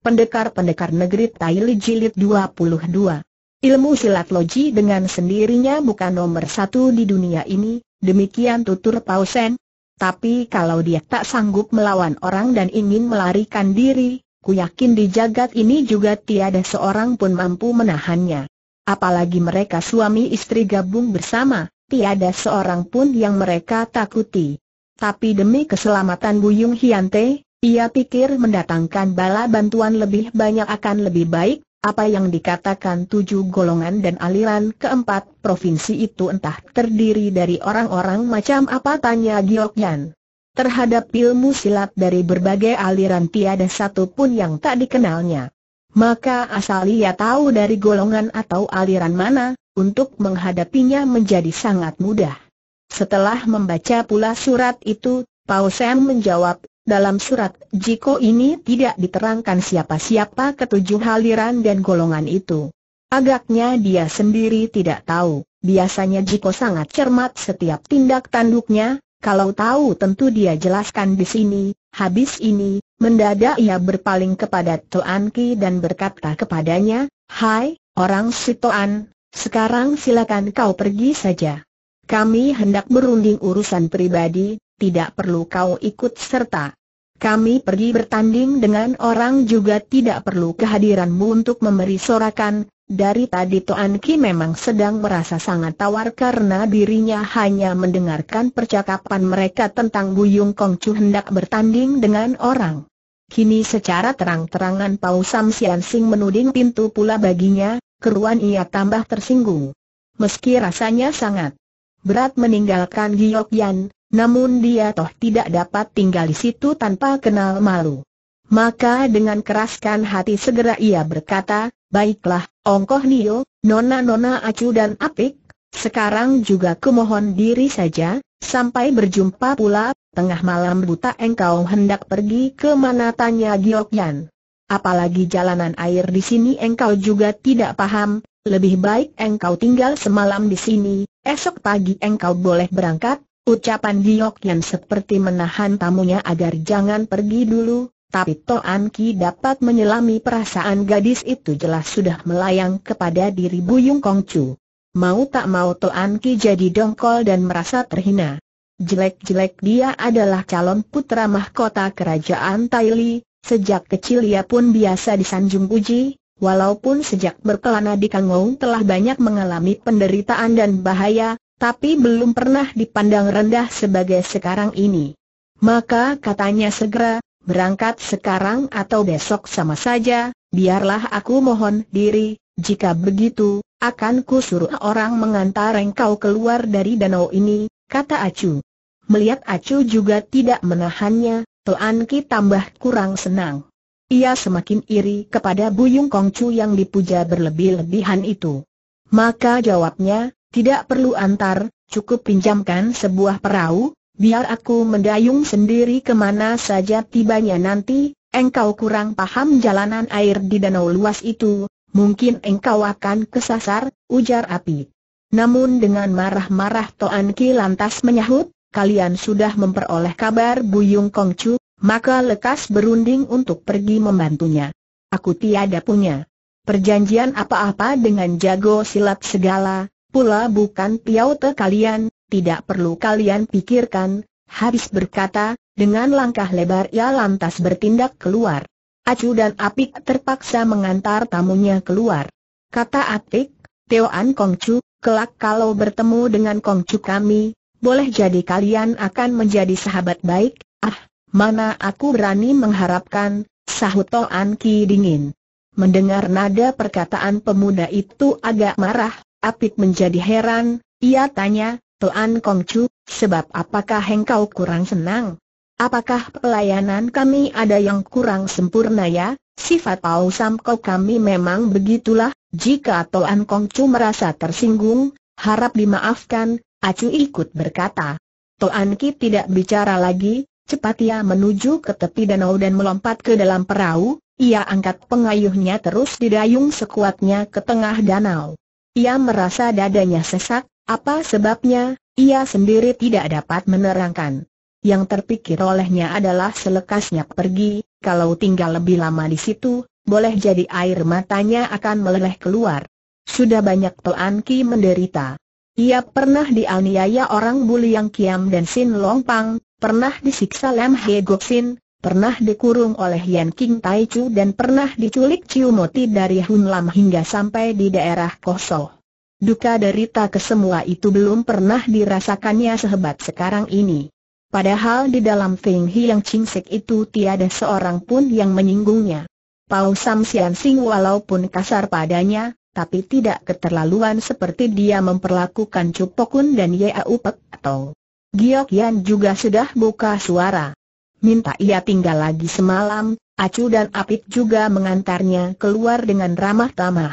Pendekar-pendekar negeri Taili Jilid 22. Ilmu silat loji dengan sendirinya bukan nomor satu di dunia ini, demikian tutur Pausen. Tapi kalau dia tak sanggup melawan orang dan ingin melarikan diri, ku yakin di jagat ini juga tiada seorang pun mampu menahannya. Apalagi mereka suami istri gabung bersama, tiada seorang pun yang mereka takuti. Tapi demi keselamatan Buyung Hyante, ia pikir mendatangkan bala bantuan lebih banyak akan lebih baik, apa yang dikatakan tujuh golongan dan aliran keempat provinsi itu entah terdiri dari orang-orang macam apa tanya Giok Yan. Terhadap ilmu silat dari berbagai aliran tiada satu pun yang tak dikenalnya. Maka asal ia tahu dari golongan atau aliran mana, untuk menghadapinya menjadi sangat mudah. Setelah membaca pula surat itu, Pao Sam menjawab dalam surat Jiko ini tidak diterangkan siapa-siapa ketujuh haliran dan golongan itu. Agaknya dia sendiri tidak tahu, biasanya Jiko sangat cermat setiap tindak tanduknya, kalau tahu tentu dia jelaskan di sini, habis ini, mendadak ia berpaling kepada Toan Ki dan berkata kepadanya, Hai, orang si Toan, sekarang silakan kau pergi saja. Kami hendak berunding urusan pribadi, tidak perlu kau ikut serta. Kami pergi bertanding dengan orang juga tidak perlu kehadiranmu untuk memberi sorakan, dari tadi Toan Ki memang sedang merasa sangat tawar karena dirinya hanya mendengarkan percakapan mereka tentang Buyung Chu hendak bertanding dengan orang. Kini secara terang-terangan Pau Sam Sian Sing menuding pintu pula baginya, keruan ia tambah tersinggung. Meski rasanya sangat berat meninggalkan Giyok Yan, namun dia toh tidak dapat tinggal di situ tanpa kenal malu. Maka dengan keraskan hati segera ia berkata, Baiklah, Ongkoh Nio, Nona-Nona Acu dan Apik, sekarang juga kumohon diri saja, sampai berjumpa pula, tengah malam buta engkau hendak pergi ke mana tanya Giokyan. Apalagi jalanan air di sini engkau juga tidak paham, lebih baik engkau tinggal semalam di sini, esok pagi engkau boleh berangkat, Ucapan Giok Yan seperti menahan tamunya agar jangan pergi dulu, tapi Toan Ki dapat menyelami perasaan gadis itu jelas sudah melayang kepada diri Buyung Kongcu. Mau tak mau Toan Ki jadi dongkol dan merasa terhina. Jelek-jelek dia adalah calon putra mahkota kerajaan Taili, sejak kecil ia pun biasa disanjung puji, Walaupun sejak berkelana di Kangong telah banyak mengalami penderitaan dan bahaya, tapi belum pernah dipandang rendah sebagai sekarang ini. Maka katanya segera, berangkat sekarang atau besok sama saja, biarlah aku mohon diri, jika begitu, akan ku suruh orang mengantar engkau keluar dari danau ini, kata Acu. Melihat Acu juga tidak menahannya, Tuan Ki tambah kurang senang. Ia semakin iri kepada Buyung Kongcu yang dipuja berlebih-lebihan itu. Maka jawabnya, tidak perlu antar, cukup pinjamkan sebuah perahu, biar aku mendayung sendiri kemana saja tibanya nanti, engkau kurang paham jalanan air di danau luas itu, mungkin engkau akan kesasar, ujar api. Namun dengan marah-marah Toan Ki lantas menyahut, kalian sudah memperoleh kabar Buyung Kongcu, maka lekas berunding untuk pergi membantunya. Aku tiada punya perjanjian apa-apa dengan jago silat segala, pula bukan piaute kalian, tidak perlu kalian pikirkan, habis berkata, dengan langkah lebar ia lantas bertindak keluar. Acu dan Apik terpaksa mengantar tamunya keluar. Kata Apik, Teo An Kong Chu, kelak kalau bertemu dengan Kong Chu kami, boleh jadi kalian akan menjadi sahabat baik, ah, mana aku berani mengharapkan, sahut Teo An Ki dingin. Mendengar nada perkataan pemuda itu agak marah, Apik menjadi heran, ia tanya, Tuan Kongcu, sebab apakah engkau kurang senang? Apakah pelayanan kami ada yang kurang sempurna ya? Sifat Pau kau kami memang begitulah, jika Tuan Kongcu merasa tersinggung, harap dimaafkan, Acu ikut berkata. Tuan Ki tidak bicara lagi, cepat ia menuju ke tepi danau dan melompat ke dalam perahu, ia angkat pengayuhnya terus didayung sekuatnya ke tengah danau. Ia merasa dadanya sesak, apa sebabnya, ia sendiri tidak dapat menerangkan. Yang terpikir olehnya adalah selekasnya pergi, kalau tinggal lebih lama di situ, boleh jadi air matanya akan meleleh keluar. Sudah banyak Toan Ki menderita. Ia pernah dianiaya orang Buliang Kiam dan Sin Long Pang, pernah disiksa Lam He Gok Sin, pernah dikurung oleh Yan King Tai Chu dan pernah diculik Chiu Moti dari Hun Lam hingga sampai di daerah kosong. Duka derita kesemua itu belum pernah dirasakannya sehebat sekarang ini. Padahal di dalam Feng Hiang Sek itu tiada seorang pun yang menyinggungnya. Pau Sam Sian Sing walaupun kasar padanya, tapi tidak keterlaluan seperti dia memperlakukan Cupokun dan Yau Pek atau Giok Yan juga sudah buka suara. Minta ia tinggal lagi semalam, Acu dan Apit juga mengantarnya keluar dengan ramah tamah.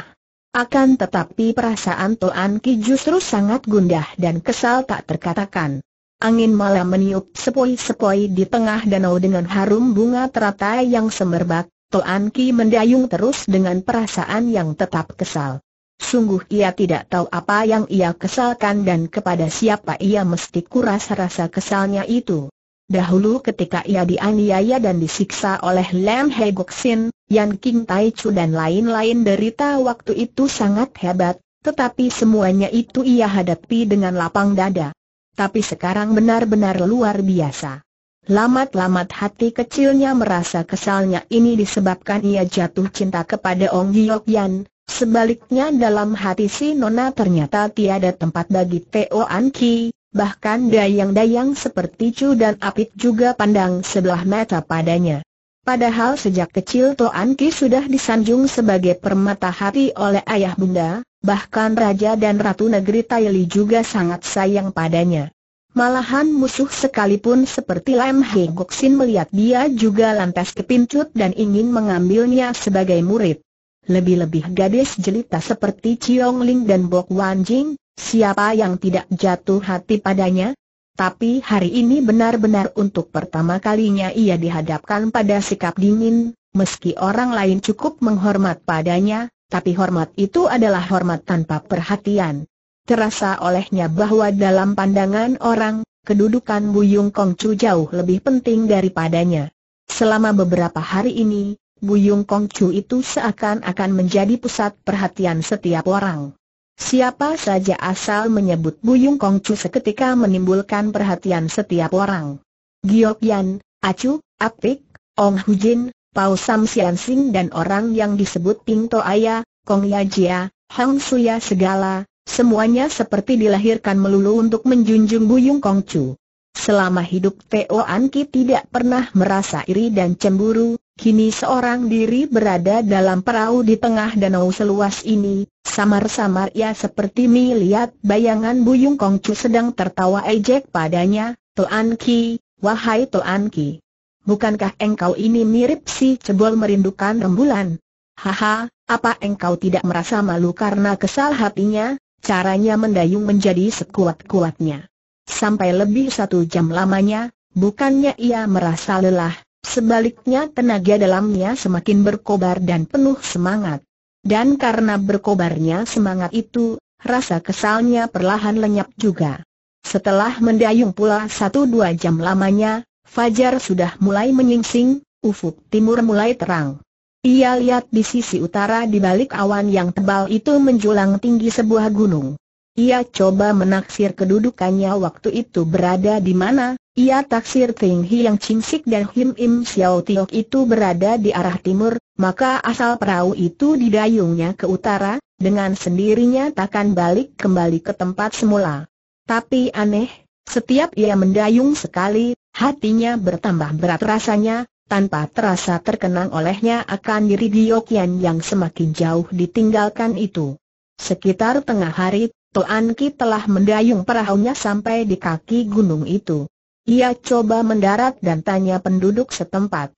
Akan tetapi perasaan Toan Ki justru sangat gundah dan kesal tak terkatakan. Angin malam meniup sepoi-sepoi di tengah danau dengan harum bunga teratai yang semerbak, Toan Ki mendayung terus dengan perasaan yang tetap kesal. Sungguh ia tidak tahu apa yang ia kesalkan dan kepada siapa ia mesti kuras rasa kesalnya itu. Dahulu ketika ia dianiaya dan disiksa oleh Lam He Sin, Yan King Tai Chu dan lain-lain derita waktu itu sangat hebat, tetapi semuanya itu ia hadapi dengan lapang dada. Tapi sekarang benar-benar luar biasa. Lamat-lamat hati kecilnya merasa kesalnya ini disebabkan ia jatuh cinta kepada Ong Giok Yan. Sebaliknya dalam hati si Nona ternyata tiada tempat bagi Teo An Ki, bahkan dayang-dayang seperti Chu dan Apit juga pandang sebelah mata padanya. Padahal sejak kecil Toan Ki sudah disanjung sebagai permata hati oleh ayah bunda, bahkan raja dan ratu negeri Taili juga sangat sayang padanya. Malahan musuh sekalipun seperti Lam He Goksin melihat dia juga lantas kepincut dan ingin mengambilnya sebagai murid. Lebih-lebih gadis jelita seperti Chiong Ling dan Bok Wan Jing, Siapa yang tidak jatuh hati padanya? Tapi hari ini benar-benar untuk pertama kalinya ia dihadapkan pada sikap dingin, meski orang lain cukup menghormat padanya, tapi hormat itu adalah hormat tanpa perhatian. Terasa olehnya bahwa dalam pandangan orang, kedudukan Buyung Kongcu jauh lebih penting daripadanya. Selama beberapa hari ini, Buyung Kongcu itu seakan-akan menjadi pusat perhatian setiap orang. Siapa saja asal menyebut Buyung Kongcu seketika menimbulkan perhatian setiap orang. Giok Yan, Acu, Apik, Ong Hujin, Pau Sam Sian Sing dan orang yang disebut Ping To Aya, Kong Ya Jia, Hang Suya segala, semuanya seperti dilahirkan melulu untuk menjunjung Buyung Kongcu. Selama hidup Teo Anki tidak pernah merasa iri dan cemburu, Kini seorang diri berada dalam perahu di tengah danau seluas ini, samar-samar ia seperti melihat bayangan Buyung Kongcu sedang tertawa ejek padanya, Toan Ki, wahai Toan Ki. Bukankah engkau ini mirip si cebol merindukan rembulan? Haha, apa engkau tidak merasa malu karena kesal hatinya, caranya mendayung menjadi sekuat-kuatnya. Sampai lebih satu jam lamanya, bukannya ia merasa lelah, Sebaliknya tenaga dalamnya semakin berkobar dan penuh semangat. Dan karena berkobarnya semangat itu, rasa kesalnya perlahan lenyap juga. Setelah mendayung pula satu dua jam lamanya, Fajar sudah mulai menyingsing, ufuk timur mulai terang. Ia lihat di sisi utara di balik awan yang tebal itu menjulang tinggi sebuah gunung. Ia coba menaksir kedudukannya waktu itu berada di mana, ia taksir Ting Hiang Sik dan Him Im Xiao Tiok itu berada di arah timur, maka asal perahu itu didayungnya ke utara, dengan sendirinya takkan balik kembali ke tempat semula. Tapi aneh, setiap ia mendayung sekali, hatinya bertambah berat rasanya, tanpa terasa terkenang olehnya akan diri Giokian yang semakin jauh ditinggalkan itu. Sekitar tengah hari, Toan Ki telah mendayung perahunya sampai di kaki gunung itu. Ia coba mendarat dan tanya penduduk setempat.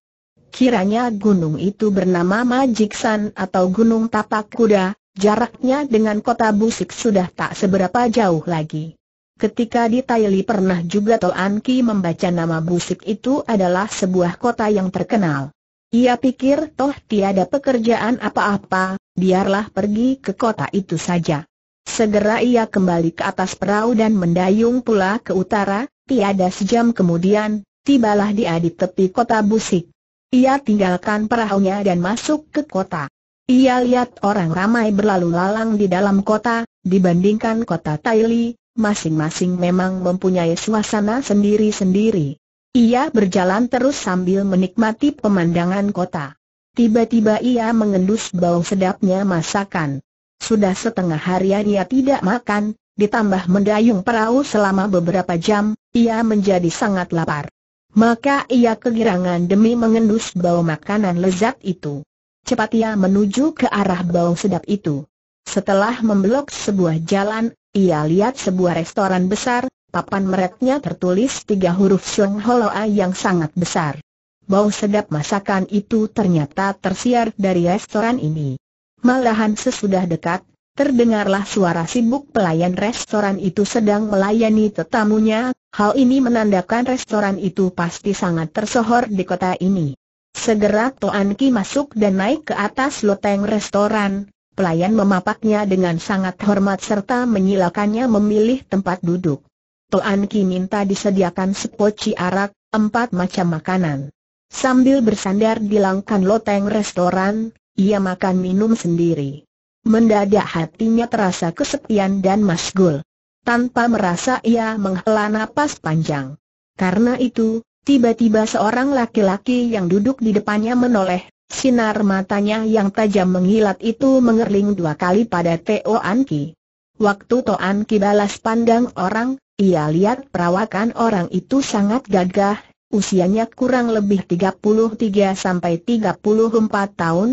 Kiranya gunung itu bernama Majiksan atau Gunung Tapak Kuda, jaraknya dengan kota Busik sudah tak seberapa jauh lagi. Ketika di Taili pernah juga Toan Anki membaca nama Busik itu adalah sebuah kota yang terkenal. Ia pikir toh tiada pekerjaan apa-apa, biarlah pergi ke kota itu saja. Segera ia kembali ke atas perahu dan mendayung pula ke utara, Tiada sejam kemudian, tibalah dia di tepi kota Busik. Ia tinggalkan perahunya dan masuk ke kota. Ia lihat orang ramai berlalu lalang di dalam kota, dibandingkan kota Taili, masing-masing memang mempunyai suasana sendiri-sendiri. Ia berjalan terus sambil menikmati pemandangan kota. Tiba-tiba ia mengendus bau sedapnya masakan. Sudah setengah harian ia tidak makan, ditambah mendayung perahu selama beberapa jam, ia menjadi sangat lapar. Maka ia kegirangan demi mengendus bau makanan lezat itu. Cepat ia menuju ke arah bau sedap itu. Setelah memblok sebuah jalan, ia lihat sebuah restoran besar, papan mereknya tertulis tiga huruf Siong Holoa yang sangat besar. Bau sedap masakan itu ternyata tersiar dari restoran ini. Malahan sesudah dekat, terdengarlah suara sibuk pelayan restoran itu sedang melayani tetamunya, Hal ini menandakan restoran itu pasti sangat tersohor di kota ini. Segera Toan Ki masuk dan naik ke atas loteng restoran, pelayan memapaknya dengan sangat hormat serta menyilakannya memilih tempat duduk. Toan Ki minta disediakan sepoci arak, empat macam makanan. Sambil bersandar di langkan loteng restoran, ia makan minum sendiri. Mendadak hatinya terasa kesepian dan masgul tanpa merasa ia menghela nafas panjang. Karena itu, tiba-tiba seorang laki-laki yang duduk di depannya menoleh, sinar matanya yang tajam mengilat itu mengerling dua kali pada Teo Anki. Waktu To Anki balas pandang orang, ia lihat perawakan orang itu sangat gagah, usianya kurang lebih 33 34 tahun,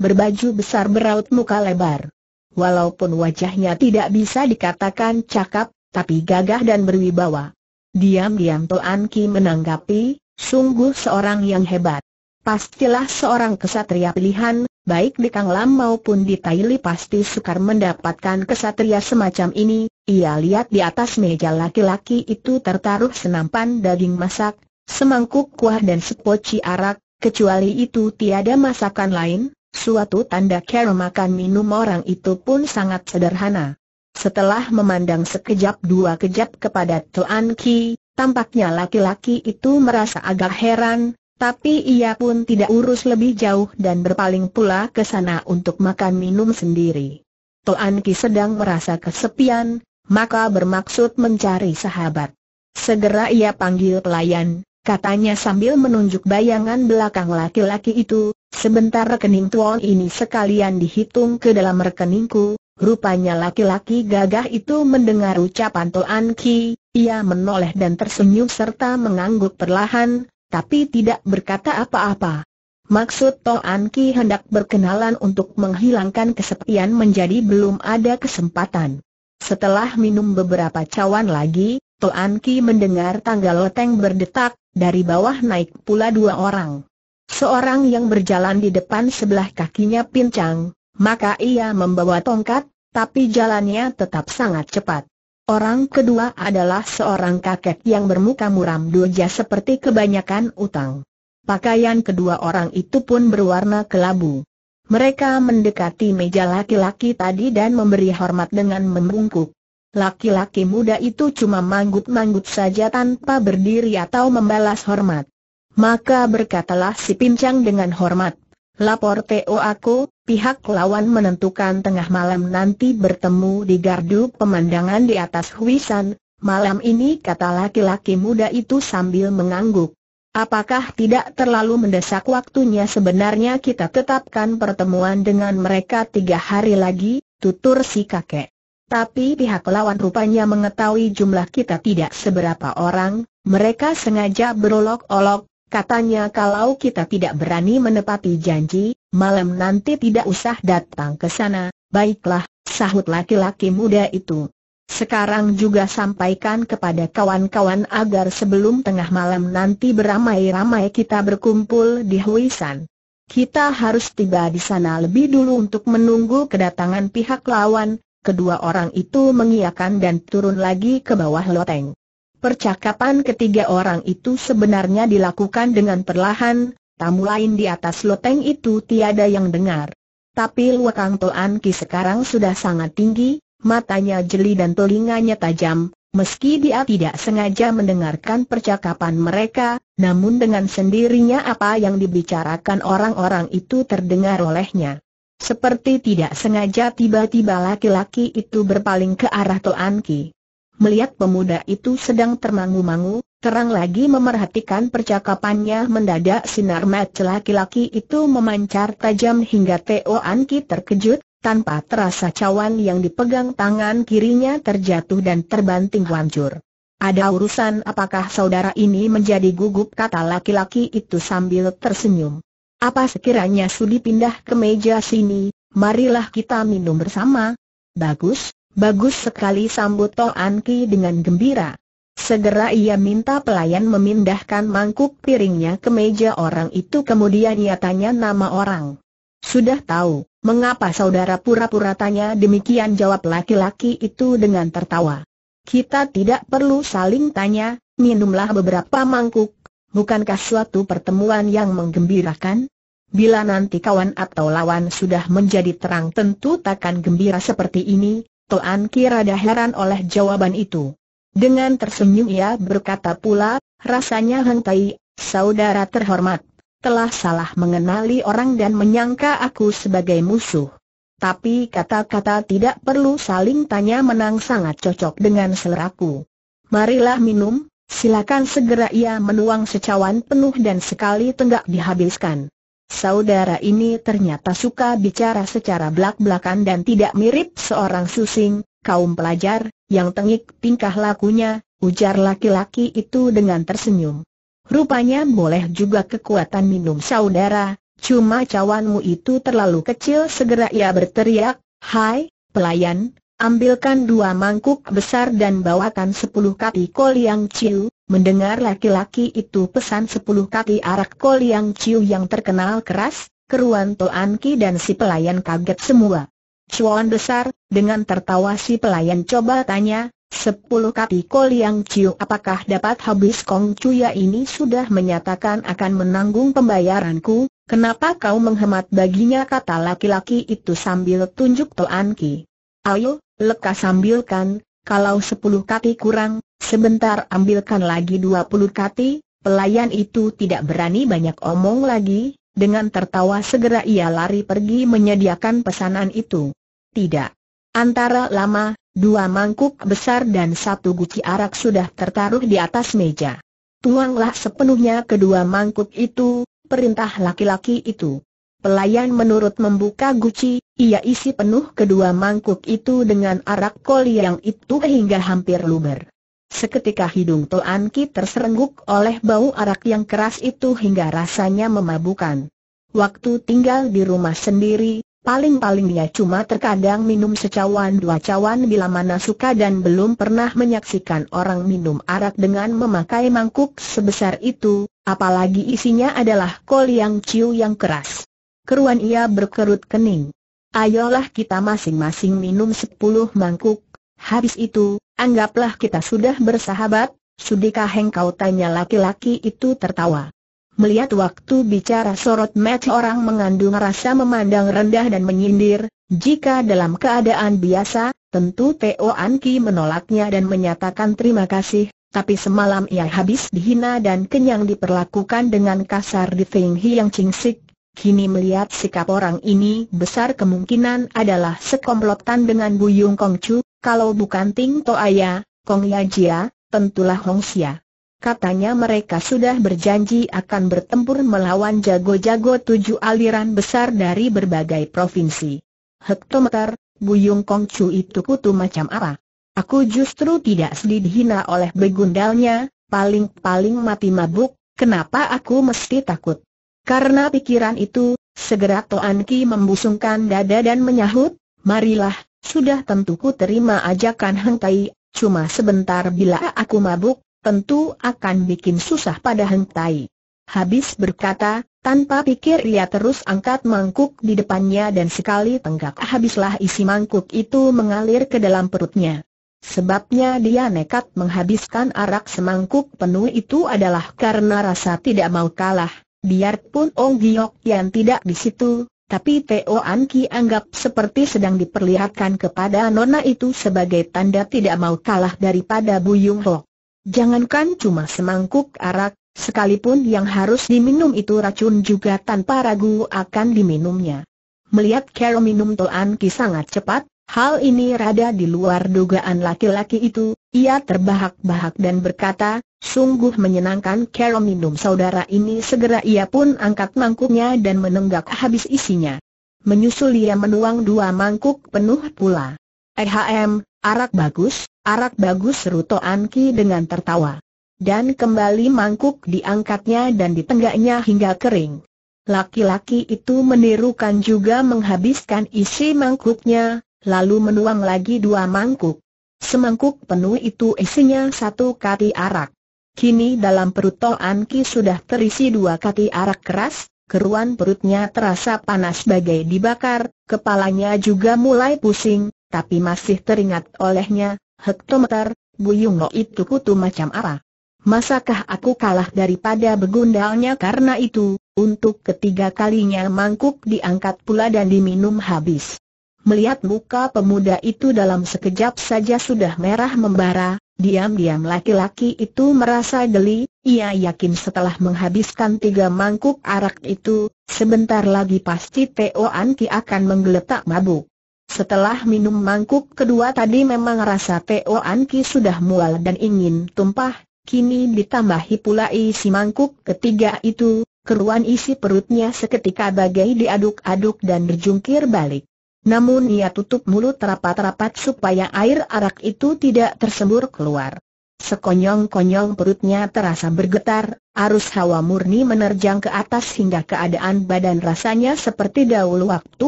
berbaju besar beraut muka lebar. Walaupun wajahnya tidak bisa dikatakan cakap, tapi gagah dan berwibawa. Diam-diam Toan Ki menanggapi, sungguh seorang yang hebat. Pastilah seorang kesatria pilihan, baik di Kang Lam maupun di Taili pasti sukar mendapatkan kesatria semacam ini. Ia lihat di atas meja laki-laki itu tertaruh senapan, daging masak, semangkuk kuah dan sepoci arak, kecuali itu tiada masakan lain, Suatu tanda cara makan minum orang itu pun sangat sederhana. Setelah memandang sekejap dua kejap kepada Tuan Ki, tampaknya laki-laki itu merasa agak heran, tapi ia pun tidak urus lebih jauh dan berpaling pula ke sana untuk makan minum sendiri. Tuan Ki sedang merasa kesepian, maka bermaksud mencari sahabat. Segera ia panggil pelayan, katanya sambil menunjuk bayangan belakang laki-laki itu, Sebentar rekening tuan ini sekalian dihitung ke dalam rekeningku, rupanya laki-laki gagah itu mendengar ucapan Toan Ki, ia menoleh dan tersenyum serta mengangguk perlahan, tapi tidak berkata apa-apa. Maksud tuan Ki hendak berkenalan untuk menghilangkan kesepian menjadi belum ada kesempatan. Setelah minum beberapa cawan lagi, tuan Ki mendengar tangga leteng berdetak, dari bawah naik pula dua orang. Seorang yang berjalan di depan sebelah kakinya pincang, maka ia membawa tongkat, tapi jalannya tetap sangat cepat. Orang kedua adalah seorang kakek yang bermuka muram doja seperti kebanyakan utang. Pakaian kedua orang itu pun berwarna kelabu. Mereka mendekati meja laki-laki tadi dan memberi hormat dengan membungkuk. Laki-laki muda itu cuma manggut-manggut saja tanpa berdiri atau membalas hormat. Maka berkatalah si pincang dengan hormat. Lapor TO aku, pihak lawan menentukan tengah malam nanti bertemu di gardu pemandangan di atas Huisan, malam ini kata laki-laki muda itu sambil mengangguk. Apakah tidak terlalu mendesak waktunya sebenarnya kita tetapkan pertemuan dengan mereka tiga hari lagi, tutur si kakek. Tapi pihak lawan rupanya mengetahui jumlah kita tidak seberapa orang, mereka sengaja berolok-olok, Katanya kalau kita tidak berani menepati janji, malam nanti tidak usah datang ke sana, baiklah, sahut laki-laki muda itu. Sekarang juga sampaikan kepada kawan-kawan agar sebelum tengah malam nanti beramai-ramai kita berkumpul di Huisan. Kita harus tiba di sana lebih dulu untuk menunggu kedatangan pihak lawan, kedua orang itu mengiakan dan turun lagi ke bawah loteng. Percakapan ketiga orang itu sebenarnya dilakukan dengan perlahan, tamu lain di atas loteng itu tiada yang dengar. Tapi Wakang Toan Ki sekarang sudah sangat tinggi, matanya jeli dan telinganya tajam, meski dia tidak sengaja mendengarkan percakapan mereka, namun dengan sendirinya apa yang dibicarakan orang-orang itu terdengar olehnya. Seperti tidak sengaja tiba-tiba laki-laki itu berpaling ke arah Toan Ki melihat pemuda itu sedang termangu-mangu, terang lagi memerhatikan percakapannya mendadak sinar mata laki-laki itu memancar tajam hingga Teo Anki terkejut, tanpa terasa cawan yang dipegang tangan kirinya terjatuh dan terbanting hancur. Ada urusan apakah saudara ini menjadi gugup kata laki-laki itu sambil tersenyum. Apa sekiranya sudi pindah ke meja sini, marilah kita minum bersama. Bagus, Bagus sekali sambut To An Ki dengan gembira. Segera ia minta pelayan memindahkan mangkuk piringnya ke meja orang itu kemudian ia tanya nama orang. Sudah tahu, mengapa saudara pura-pura tanya demikian jawab laki-laki itu dengan tertawa. Kita tidak perlu saling tanya, minumlah beberapa mangkuk, bukankah suatu pertemuan yang menggembirakan? Bila nanti kawan atau lawan sudah menjadi terang tentu takkan gembira seperti ini, Toan kira dah heran oleh jawaban itu. Dengan tersenyum ia berkata pula, rasanya hentai, saudara terhormat, telah salah mengenali orang dan menyangka aku sebagai musuh. Tapi kata-kata tidak perlu saling tanya menang sangat cocok dengan seleraku. Marilah minum, silakan segera ia menuang secawan penuh dan sekali tenggak dihabiskan. Saudara ini ternyata suka bicara secara belak-belakan dan tidak mirip seorang susing, kaum pelajar, yang tengik tingkah lakunya, ujar laki-laki itu dengan tersenyum. Rupanya boleh juga kekuatan minum saudara, cuma cawanmu itu terlalu kecil segera ia berteriak, Hai, pelayan, ambilkan dua mangkuk besar dan bawakan sepuluh kati kol yang ciu, Mendengar laki-laki itu pesan sepuluh kaki arak kol yang ciu yang terkenal keras, keruan Toan Ki dan si pelayan kaget semua. Cuan besar, dengan tertawa si pelayan coba tanya, sepuluh kaki kol yang ciu apakah dapat habis Kong Cuya ini sudah menyatakan akan menanggung pembayaranku, kenapa kau menghemat baginya kata laki-laki itu sambil tunjuk Toan Ki. Ayo, lekas ambilkan kalau sepuluh kati kurang, sebentar ambilkan lagi dua puluh kati, pelayan itu tidak berani banyak omong lagi, dengan tertawa segera ia lari pergi menyediakan pesanan itu. Tidak. Antara lama, dua mangkuk besar dan satu guci arak sudah tertaruh di atas meja. Tuanglah sepenuhnya kedua mangkuk itu, perintah laki-laki itu. Pelayan menurut membuka guci, ia isi penuh kedua mangkuk itu dengan arak kol yang itu hingga hampir luber. Seketika hidung Toan Ki terserengguk oleh bau arak yang keras itu hingga rasanya memabukan. Waktu tinggal di rumah sendiri, paling-paling dia cuma terkadang minum secawan dua cawan bila mana suka dan belum pernah menyaksikan orang minum arak dengan memakai mangkuk sebesar itu, apalagi isinya adalah kol yang ciu yang keras keruan ia berkerut kening. Ayolah kita masing-masing minum sepuluh mangkuk, habis itu, anggaplah kita sudah bersahabat, sudikah engkau tanya laki-laki itu tertawa. Melihat waktu bicara sorot match orang mengandung rasa memandang rendah dan menyindir, jika dalam keadaan biasa, tentu Teo Anki menolaknya dan menyatakan terima kasih, tapi semalam ia habis dihina dan kenyang diperlakukan dengan kasar di Feng Hiang Cingsik, Kini melihat sikap orang ini besar kemungkinan adalah sekomplotan dengan Buyung Kong Chu, kalau bukan Ting Toaya, Kong Yajia, tentulah Hong Xia. Katanya mereka sudah berjanji akan bertempur melawan jago-jago tujuh aliran besar dari berbagai provinsi. Hektometer, Buyung Kong Chu itu kutu macam apa? Aku justru tidak sedih hina oleh begundalnya, paling-paling mati mabuk, kenapa aku mesti takut? Karena pikiran itu, segera Toan Ki membusungkan dada dan menyahut, marilah, sudah tentu ku terima ajakan Heng Tai, cuma sebentar bila aku mabuk, tentu akan bikin susah pada Heng Tai. Habis berkata, tanpa pikir ia terus angkat mangkuk di depannya dan sekali tenggak habislah isi mangkuk itu mengalir ke dalam perutnya. Sebabnya dia nekat menghabiskan arak semangkuk penuh itu adalah karena rasa tidak mau kalah. Biarpun Ong Giok Yan tidak di situ, tapi Teo An Ki anggap seperti sedang diperlihatkan kepada Nona itu sebagai tanda tidak mau kalah daripada Buyung Ho. Jangankan cuma semangkuk arak, sekalipun yang harus diminum itu racun juga tanpa ragu akan diminumnya. Melihat Carol minum Toan Ki sangat cepat, Hal ini rada di luar dugaan laki-laki itu, ia terbahak-bahak dan berkata, sungguh menyenangkan kero minum saudara ini segera ia pun angkat mangkuknya dan menenggak habis isinya. Menyusul ia menuang dua mangkuk penuh pula. Ehm, arak bagus, arak bagus seru anki dengan tertawa. Dan kembali mangkuk diangkatnya dan ditenggaknya hingga kering. Laki-laki itu menirukan juga menghabiskan isi mangkuknya, lalu menuang lagi dua mangkuk. Semangkuk penuh itu isinya satu kati arak. Kini dalam perut Toan Ki sudah terisi dua kati arak keras, keruan perutnya terasa panas bagai dibakar, kepalanya juga mulai pusing, tapi masih teringat olehnya, hektometer, Buyung Lo itu kutu macam apa? Masakah aku kalah daripada begundalnya karena itu, untuk ketiga kalinya mangkuk diangkat pula dan diminum habis. Melihat muka pemuda itu dalam sekejap saja sudah merah membara, diam-diam laki-laki itu merasa geli, ia yakin setelah menghabiskan tiga mangkuk arak itu, sebentar lagi pasti Teo Anki akan menggeletak mabuk. Setelah minum mangkuk kedua tadi memang rasa Teo Anki sudah mual dan ingin tumpah, kini ditambahi pula isi mangkuk ketiga itu, keruan isi perutnya seketika bagai diaduk-aduk dan berjungkir balik. Namun ia tutup mulut rapat-rapat supaya air arak itu tidak tersembur keluar. Sekonyong-konyong perutnya terasa bergetar, arus hawa murni menerjang ke atas hingga keadaan badan rasanya seperti dahulu waktu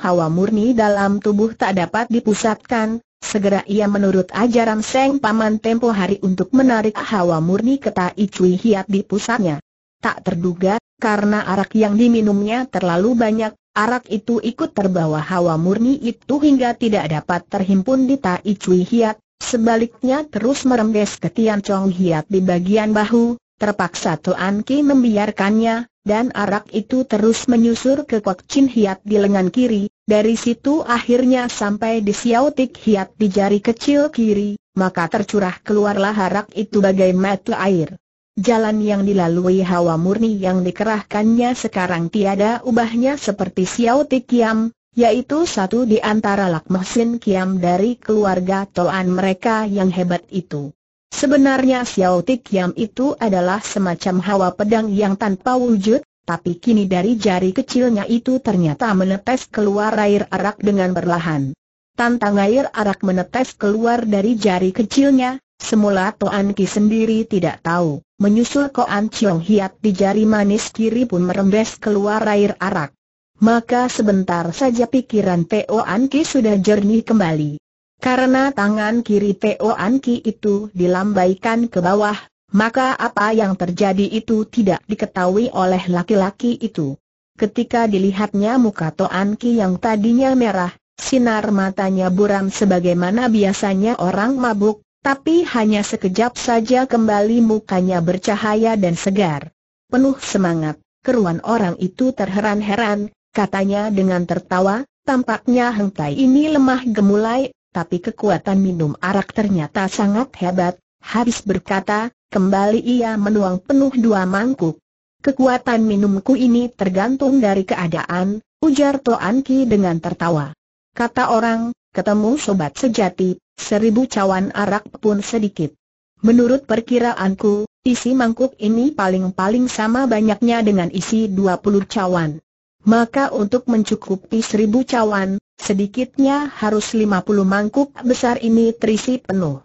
hawa murni dalam tubuh tak dapat dipusatkan. Segera ia menurut ajaran Seng Paman tempo hari untuk menarik hawa murni ke Tai Cui Hiat di pusatnya. Tak terduga, karena arak yang diminumnya terlalu banyak, Arak itu ikut terbawa hawa murni itu hingga tidak dapat terhimpun di Tai Cui Hiat, sebaliknya terus merembes ke Tian Chong Hiat di bagian bahu, terpaksa Tuan Ki membiarkannya, dan arak itu terus menyusur ke Kok Chin Hiat di lengan kiri, dari situ akhirnya sampai di Siau Tik Hiat di jari kecil kiri, maka tercurah keluarlah arak itu bagai mata air. Jalan yang dilalui hawa murni yang dikerahkannya sekarang tiada ubahnya seperti Xiao Kiam, yaitu satu di antara lakmesin Kiam dari keluarga Toan mereka yang hebat itu. Sebenarnya Xiao Kiam itu adalah semacam hawa pedang yang tanpa wujud, tapi kini dari jari kecilnya itu ternyata menetes keluar air arak dengan berlahan. Tantang air arak menetes keluar dari jari kecilnya, Semula Toan Ki sendiri tidak tahu, menyusul Koan Chiong Hiat di jari manis kiri pun merembes keluar air arak. Maka sebentar saja pikiran Toan Ki sudah jernih kembali. Karena tangan kiri Toan Ki itu dilambaikan ke bawah, maka apa yang terjadi itu tidak diketahui oleh laki-laki itu. Ketika dilihatnya muka Toan Ki yang tadinya merah, sinar matanya buram sebagaimana biasanya orang mabuk, tapi hanya sekejap saja kembali mukanya bercahaya dan segar. Penuh semangat, keruan orang itu terheran-heran, katanya dengan tertawa, tampaknya Heng ini lemah gemulai, tapi kekuatan minum arak ternyata sangat hebat. Habis berkata, kembali ia menuang penuh dua mangkuk. Kekuatan minumku ini tergantung dari keadaan, ujar Toan Ki dengan tertawa. Kata orang, ketemu sobat sejati, seribu cawan arak pun sedikit. Menurut perkiraanku, isi mangkuk ini paling-paling sama banyaknya dengan isi 20 cawan. Maka untuk mencukupi seribu cawan, sedikitnya harus 50 mangkuk besar ini terisi penuh.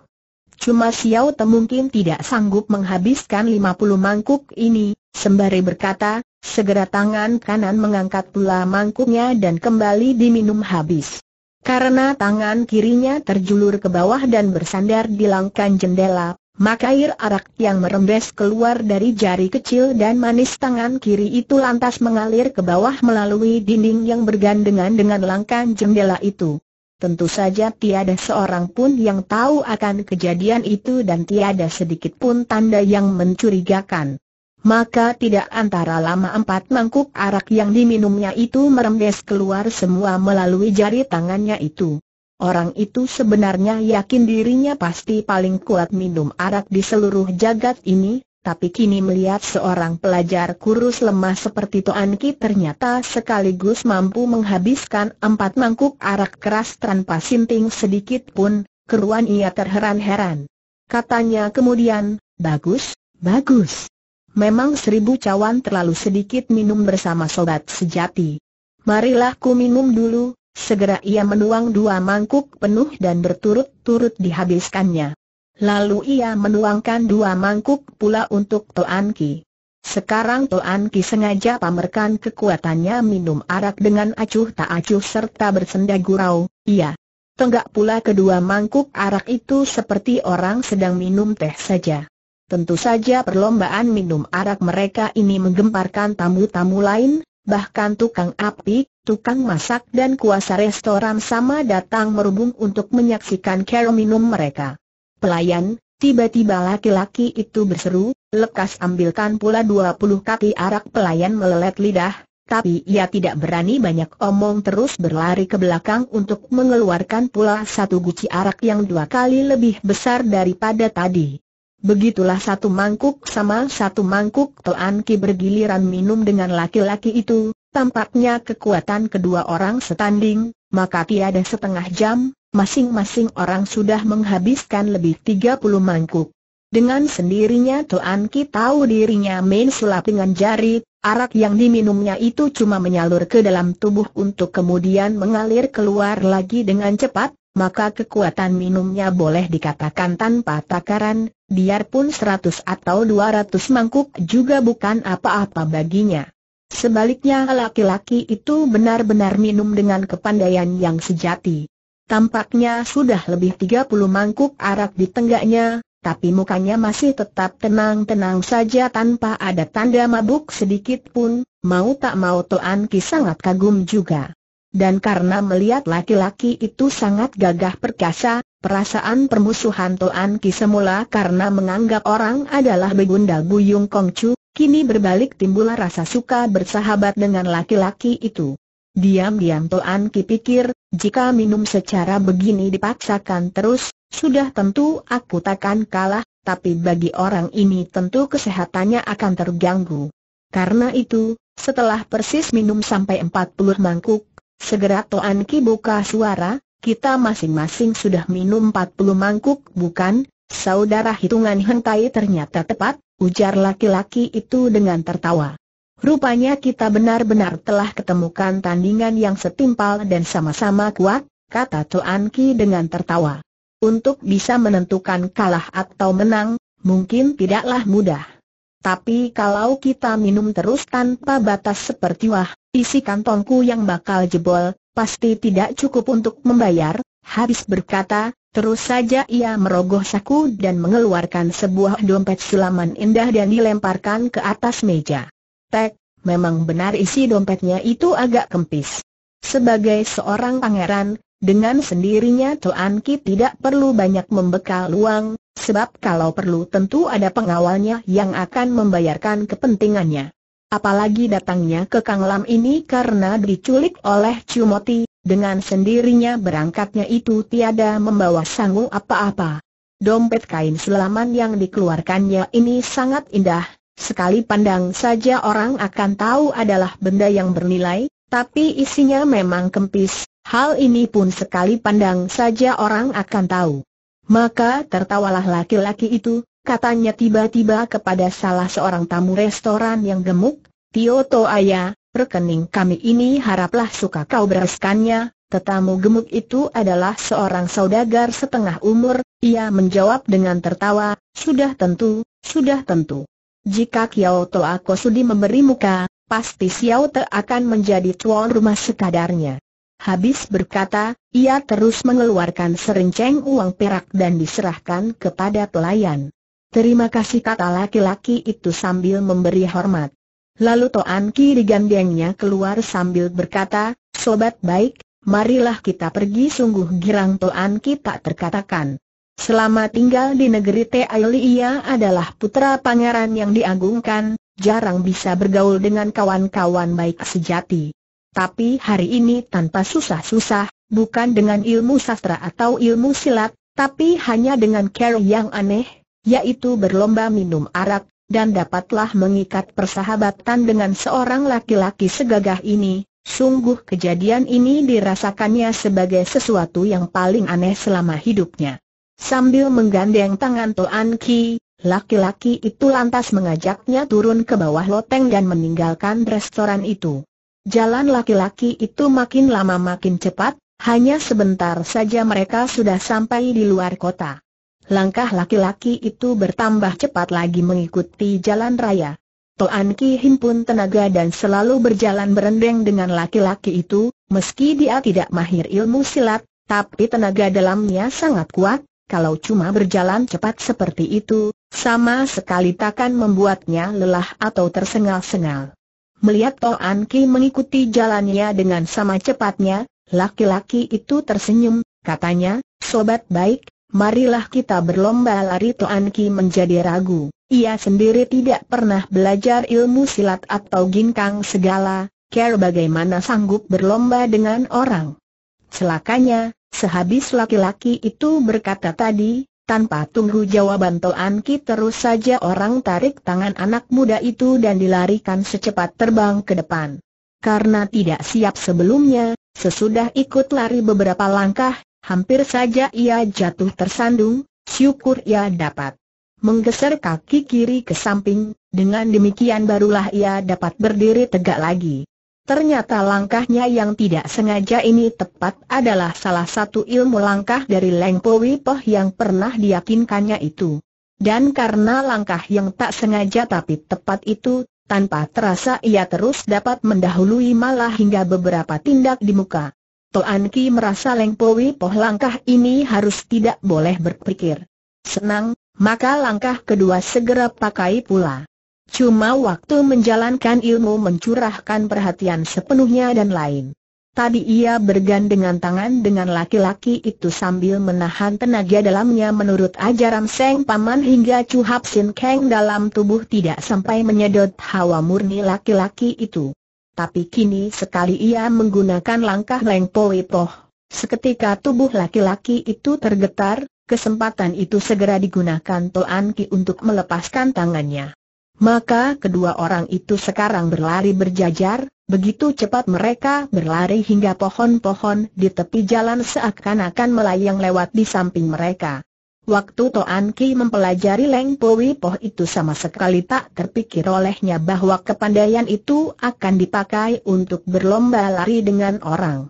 Cuma Xiao Te mungkin tidak sanggup menghabiskan 50 mangkuk ini, sembari berkata, segera tangan kanan mengangkat pula mangkuknya dan kembali diminum habis. Karena tangan kirinya terjulur ke bawah dan bersandar di langkan jendela, maka air arak yang merembes keluar dari jari kecil dan manis tangan kiri itu lantas mengalir ke bawah melalui dinding yang bergandengan dengan langkan jendela itu. Tentu saja tiada seorang pun yang tahu akan kejadian itu dan tiada sedikit pun tanda yang mencurigakan maka tidak antara lama empat mangkuk arak yang diminumnya itu merembes keluar semua melalui jari tangannya itu. Orang itu sebenarnya yakin dirinya pasti paling kuat minum arak di seluruh jagat ini, tapi kini melihat seorang pelajar kurus lemah seperti Toan Ki ternyata sekaligus mampu menghabiskan empat mangkuk arak keras tanpa sinting sedikit pun, keruan ia terheran-heran. Katanya kemudian, bagus, bagus. Memang seribu cawan terlalu sedikit minum bersama sobat sejati. Marilah ku minum dulu, segera ia menuang dua mangkuk penuh dan berturut-turut dihabiskannya. Lalu ia menuangkan dua mangkuk pula untuk Toan Ki. Sekarang Toan Ki sengaja pamerkan kekuatannya minum arak dengan acuh tak acuh serta bersenda gurau, Ia Tenggak pula kedua mangkuk arak itu seperti orang sedang minum teh saja. Tentu saja perlombaan minum arak mereka ini menggemparkan tamu-tamu lain, bahkan tukang api, tukang masak dan kuasa restoran sama datang merubung untuk menyaksikan kero minum mereka. Pelayan, tiba-tiba laki-laki itu berseru, lekas ambilkan pula 20 kaki arak pelayan melelet lidah, tapi ia tidak berani banyak omong terus berlari ke belakang untuk mengeluarkan pula satu guci arak yang dua kali lebih besar daripada tadi. Begitulah satu mangkuk sama satu mangkuk Toan Ki bergiliran minum dengan laki-laki itu, tampaknya kekuatan kedua orang setanding, maka tiada setengah jam, masing-masing orang sudah menghabiskan lebih 30 mangkuk. Dengan sendirinya Toan Ki tahu dirinya main sulap dengan jari, arak yang diminumnya itu cuma menyalur ke dalam tubuh untuk kemudian mengalir keluar lagi dengan cepat, maka kekuatan minumnya boleh dikatakan tanpa takaran, biarpun 100 atau 200 mangkuk juga bukan apa-apa baginya. Sebaliknya laki-laki itu benar-benar minum dengan kepandaian yang sejati. Tampaknya sudah lebih 30 mangkuk arak di tenggaknya, tapi mukanya masih tetap tenang-tenang saja tanpa ada tanda mabuk sedikit pun, mau tak mau Toan Ki sangat kagum juga dan karena melihat laki-laki itu sangat gagah perkasa, perasaan permusuhan Toan Ki semula karena menganggap orang adalah begundal Buyung Kongcu, kini berbalik timbul rasa suka bersahabat dengan laki-laki itu. Diam-diam Toan Ki pikir, jika minum secara begini dipaksakan terus, sudah tentu aku takkan kalah, tapi bagi orang ini tentu kesehatannya akan terganggu. Karena itu, setelah persis minum sampai 40 mangkuk, Segera Toan Ki buka suara, kita masing-masing sudah minum 40 mangkuk bukan? Saudara hitungan hentai ternyata tepat, ujar laki-laki itu dengan tertawa. Rupanya kita benar-benar telah ketemukan tandingan yang setimpal dan sama-sama kuat, kata Toan Ki dengan tertawa. Untuk bisa menentukan kalah atau menang, mungkin tidaklah mudah. Tapi kalau kita minum terus tanpa batas seperti wah, isi kantongku yang bakal jebol, pasti tidak cukup untuk membayar, habis berkata, terus saja ia merogoh saku dan mengeluarkan sebuah dompet sulaman indah dan dilemparkan ke atas meja. Tek, memang benar isi dompetnya itu agak kempis. Sebagai seorang pangeran, dengan sendirinya Tuan Ki tidak perlu banyak membekal uang, sebab kalau perlu tentu ada pengawalnya yang akan membayarkan kepentingannya. Apalagi datangnya ke Kang Lam ini karena diculik oleh Cumoti, dengan sendirinya berangkatnya itu tiada membawa sangu apa-apa. Dompet kain selaman yang dikeluarkannya ini sangat indah, sekali pandang saja orang akan tahu adalah benda yang bernilai, tapi isinya memang kempis, Hal ini pun sekali pandang saja orang akan tahu. Maka tertawalah laki-laki itu, katanya tiba-tiba kepada salah seorang tamu restoran yang gemuk, Tio Toaya, rekening kami ini haraplah suka kau bereskannya, tetamu gemuk itu adalah seorang saudagar setengah umur, ia menjawab dengan tertawa, sudah tentu, sudah tentu. Jika Kiao Toa Kosudi memberi muka, pasti Xiao Te akan menjadi tuan rumah sekadarnya. Habis berkata, ia terus mengeluarkan serenceng uang perak dan diserahkan kepada pelayan. Terima kasih kata laki-laki itu sambil memberi hormat. Lalu Toan Ki digandengnya keluar sambil berkata, Sobat baik, marilah kita pergi sungguh girang Toan Ki tak terkatakan. Selama tinggal di negeri Teaili ia adalah putra pangeran yang diagungkan, jarang bisa bergaul dengan kawan-kawan baik sejati tapi hari ini tanpa susah-susah, bukan dengan ilmu sastra atau ilmu silat, tapi hanya dengan cara yang aneh, yaitu berlomba minum arak, dan dapatlah mengikat persahabatan dengan seorang laki-laki segagah ini. Sungguh kejadian ini dirasakannya sebagai sesuatu yang paling aneh selama hidupnya. Sambil menggandeng tangan Toan Ki, laki-laki itu lantas mengajaknya turun ke bawah loteng dan meninggalkan restoran itu. Jalan laki-laki itu makin lama makin cepat, hanya sebentar saja mereka sudah sampai di luar kota. Langkah laki-laki itu bertambah cepat lagi mengikuti jalan raya. Toan Ki himpun tenaga dan selalu berjalan berendeng dengan laki-laki itu, meski dia tidak mahir ilmu silat, tapi tenaga dalamnya sangat kuat, kalau cuma berjalan cepat seperti itu, sama sekali takkan membuatnya lelah atau tersengal-sengal. Melihat Toan Ki mengikuti jalannya dengan sama cepatnya, laki-laki itu tersenyum, katanya, sobat baik, marilah kita berlomba lari Toan Ki menjadi ragu. Ia sendiri tidak pernah belajar ilmu silat atau ginkang segala, care bagaimana sanggup berlomba dengan orang. Celakanya, sehabis laki-laki itu berkata tadi, tanpa tunggu jawaban Toan Ki terus saja orang tarik tangan anak muda itu dan dilarikan secepat terbang ke depan. Karena tidak siap sebelumnya, sesudah ikut lari beberapa langkah, hampir saja ia jatuh tersandung, syukur ia dapat menggeser kaki kiri ke samping, dengan demikian barulah ia dapat berdiri tegak lagi. Ternyata langkahnya yang tidak sengaja ini tepat adalah salah satu ilmu langkah dari Leng Poh yang pernah diyakinkannya itu. Dan karena langkah yang tak sengaja tapi tepat itu, tanpa terasa ia terus dapat mendahului malah hingga beberapa tindak di muka. Toan Ki merasa Leng Poh langkah ini harus tidak boleh berpikir. Senang, maka langkah kedua segera pakai pula. Cuma waktu menjalankan ilmu mencurahkan perhatian sepenuhnya dan lain. Tadi ia bergandengan tangan dengan laki-laki itu sambil menahan tenaga dalamnya menurut ajaran Seng Paman hingga Chu Hap Sin Kang dalam tubuh tidak sampai menyedot hawa murni laki-laki itu. Tapi kini sekali ia menggunakan langkah Leng Po Poh, seketika tubuh laki-laki itu tergetar, Kesempatan itu segera digunakan Toan Ki untuk melepaskan tangannya. Maka kedua orang itu sekarang berlari berjajar, begitu cepat mereka berlari hingga pohon-pohon di tepi jalan seakan-akan melayang lewat di samping mereka. Waktu Toan Ki mempelajari Leng Powi Poh itu sama sekali tak terpikir olehnya bahwa kepandaian itu akan dipakai untuk berlomba lari dengan orang.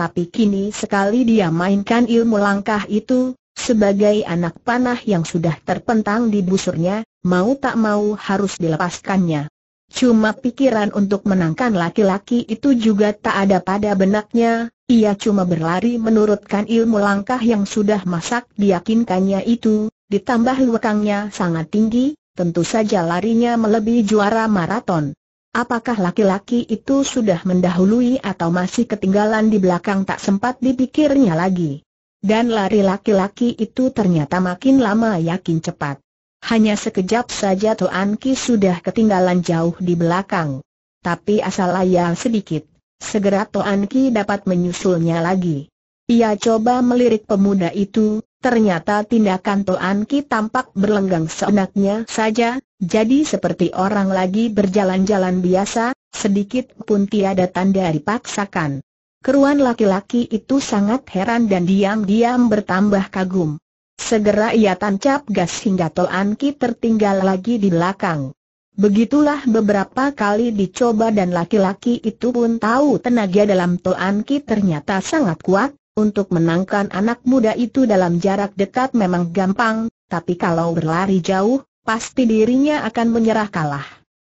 Tapi kini sekali dia mainkan ilmu langkah itu, sebagai anak panah yang sudah terpentang di busurnya, mau tak mau harus dilepaskannya. Cuma pikiran untuk menangkan laki-laki itu juga tak ada pada benaknya, ia cuma berlari menurutkan ilmu langkah yang sudah masak diyakinkannya itu, ditambah lekangnya sangat tinggi, tentu saja larinya melebihi juara maraton. Apakah laki-laki itu sudah mendahului atau masih ketinggalan di belakang tak sempat dipikirnya lagi. Dan lari laki-laki itu ternyata makin lama yakin cepat. Hanya sekejap saja Tuan Ki sudah ketinggalan jauh di belakang. Tapi asal ayah sedikit, segera Tuan Ki dapat menyusulnya lagi. Ia coba melirik pemuda itu, ternyata tindakan Tuan Ki tampak berlenggang seenaknya saja, jadi seperti orang lagi berjalan-jalan biasa, sedikit pun tiada tanda dipaksakan. Keruan laki-laki itu sangat heran dan diam-diam bertambah kagum. Segera ia tancap gas hingga Tol Anki tertinggal lagi di belakang. Begitulah beberapa kali dicoba dan laki-laki itu pun tahu tenaga dalam Tol Anki ternyata sangat kuat, untuk menangkan anak muda itu dalam jarak dekat memang gampang, tapi kalau berlari jauh, pasti dirinya akan menyerah kalah.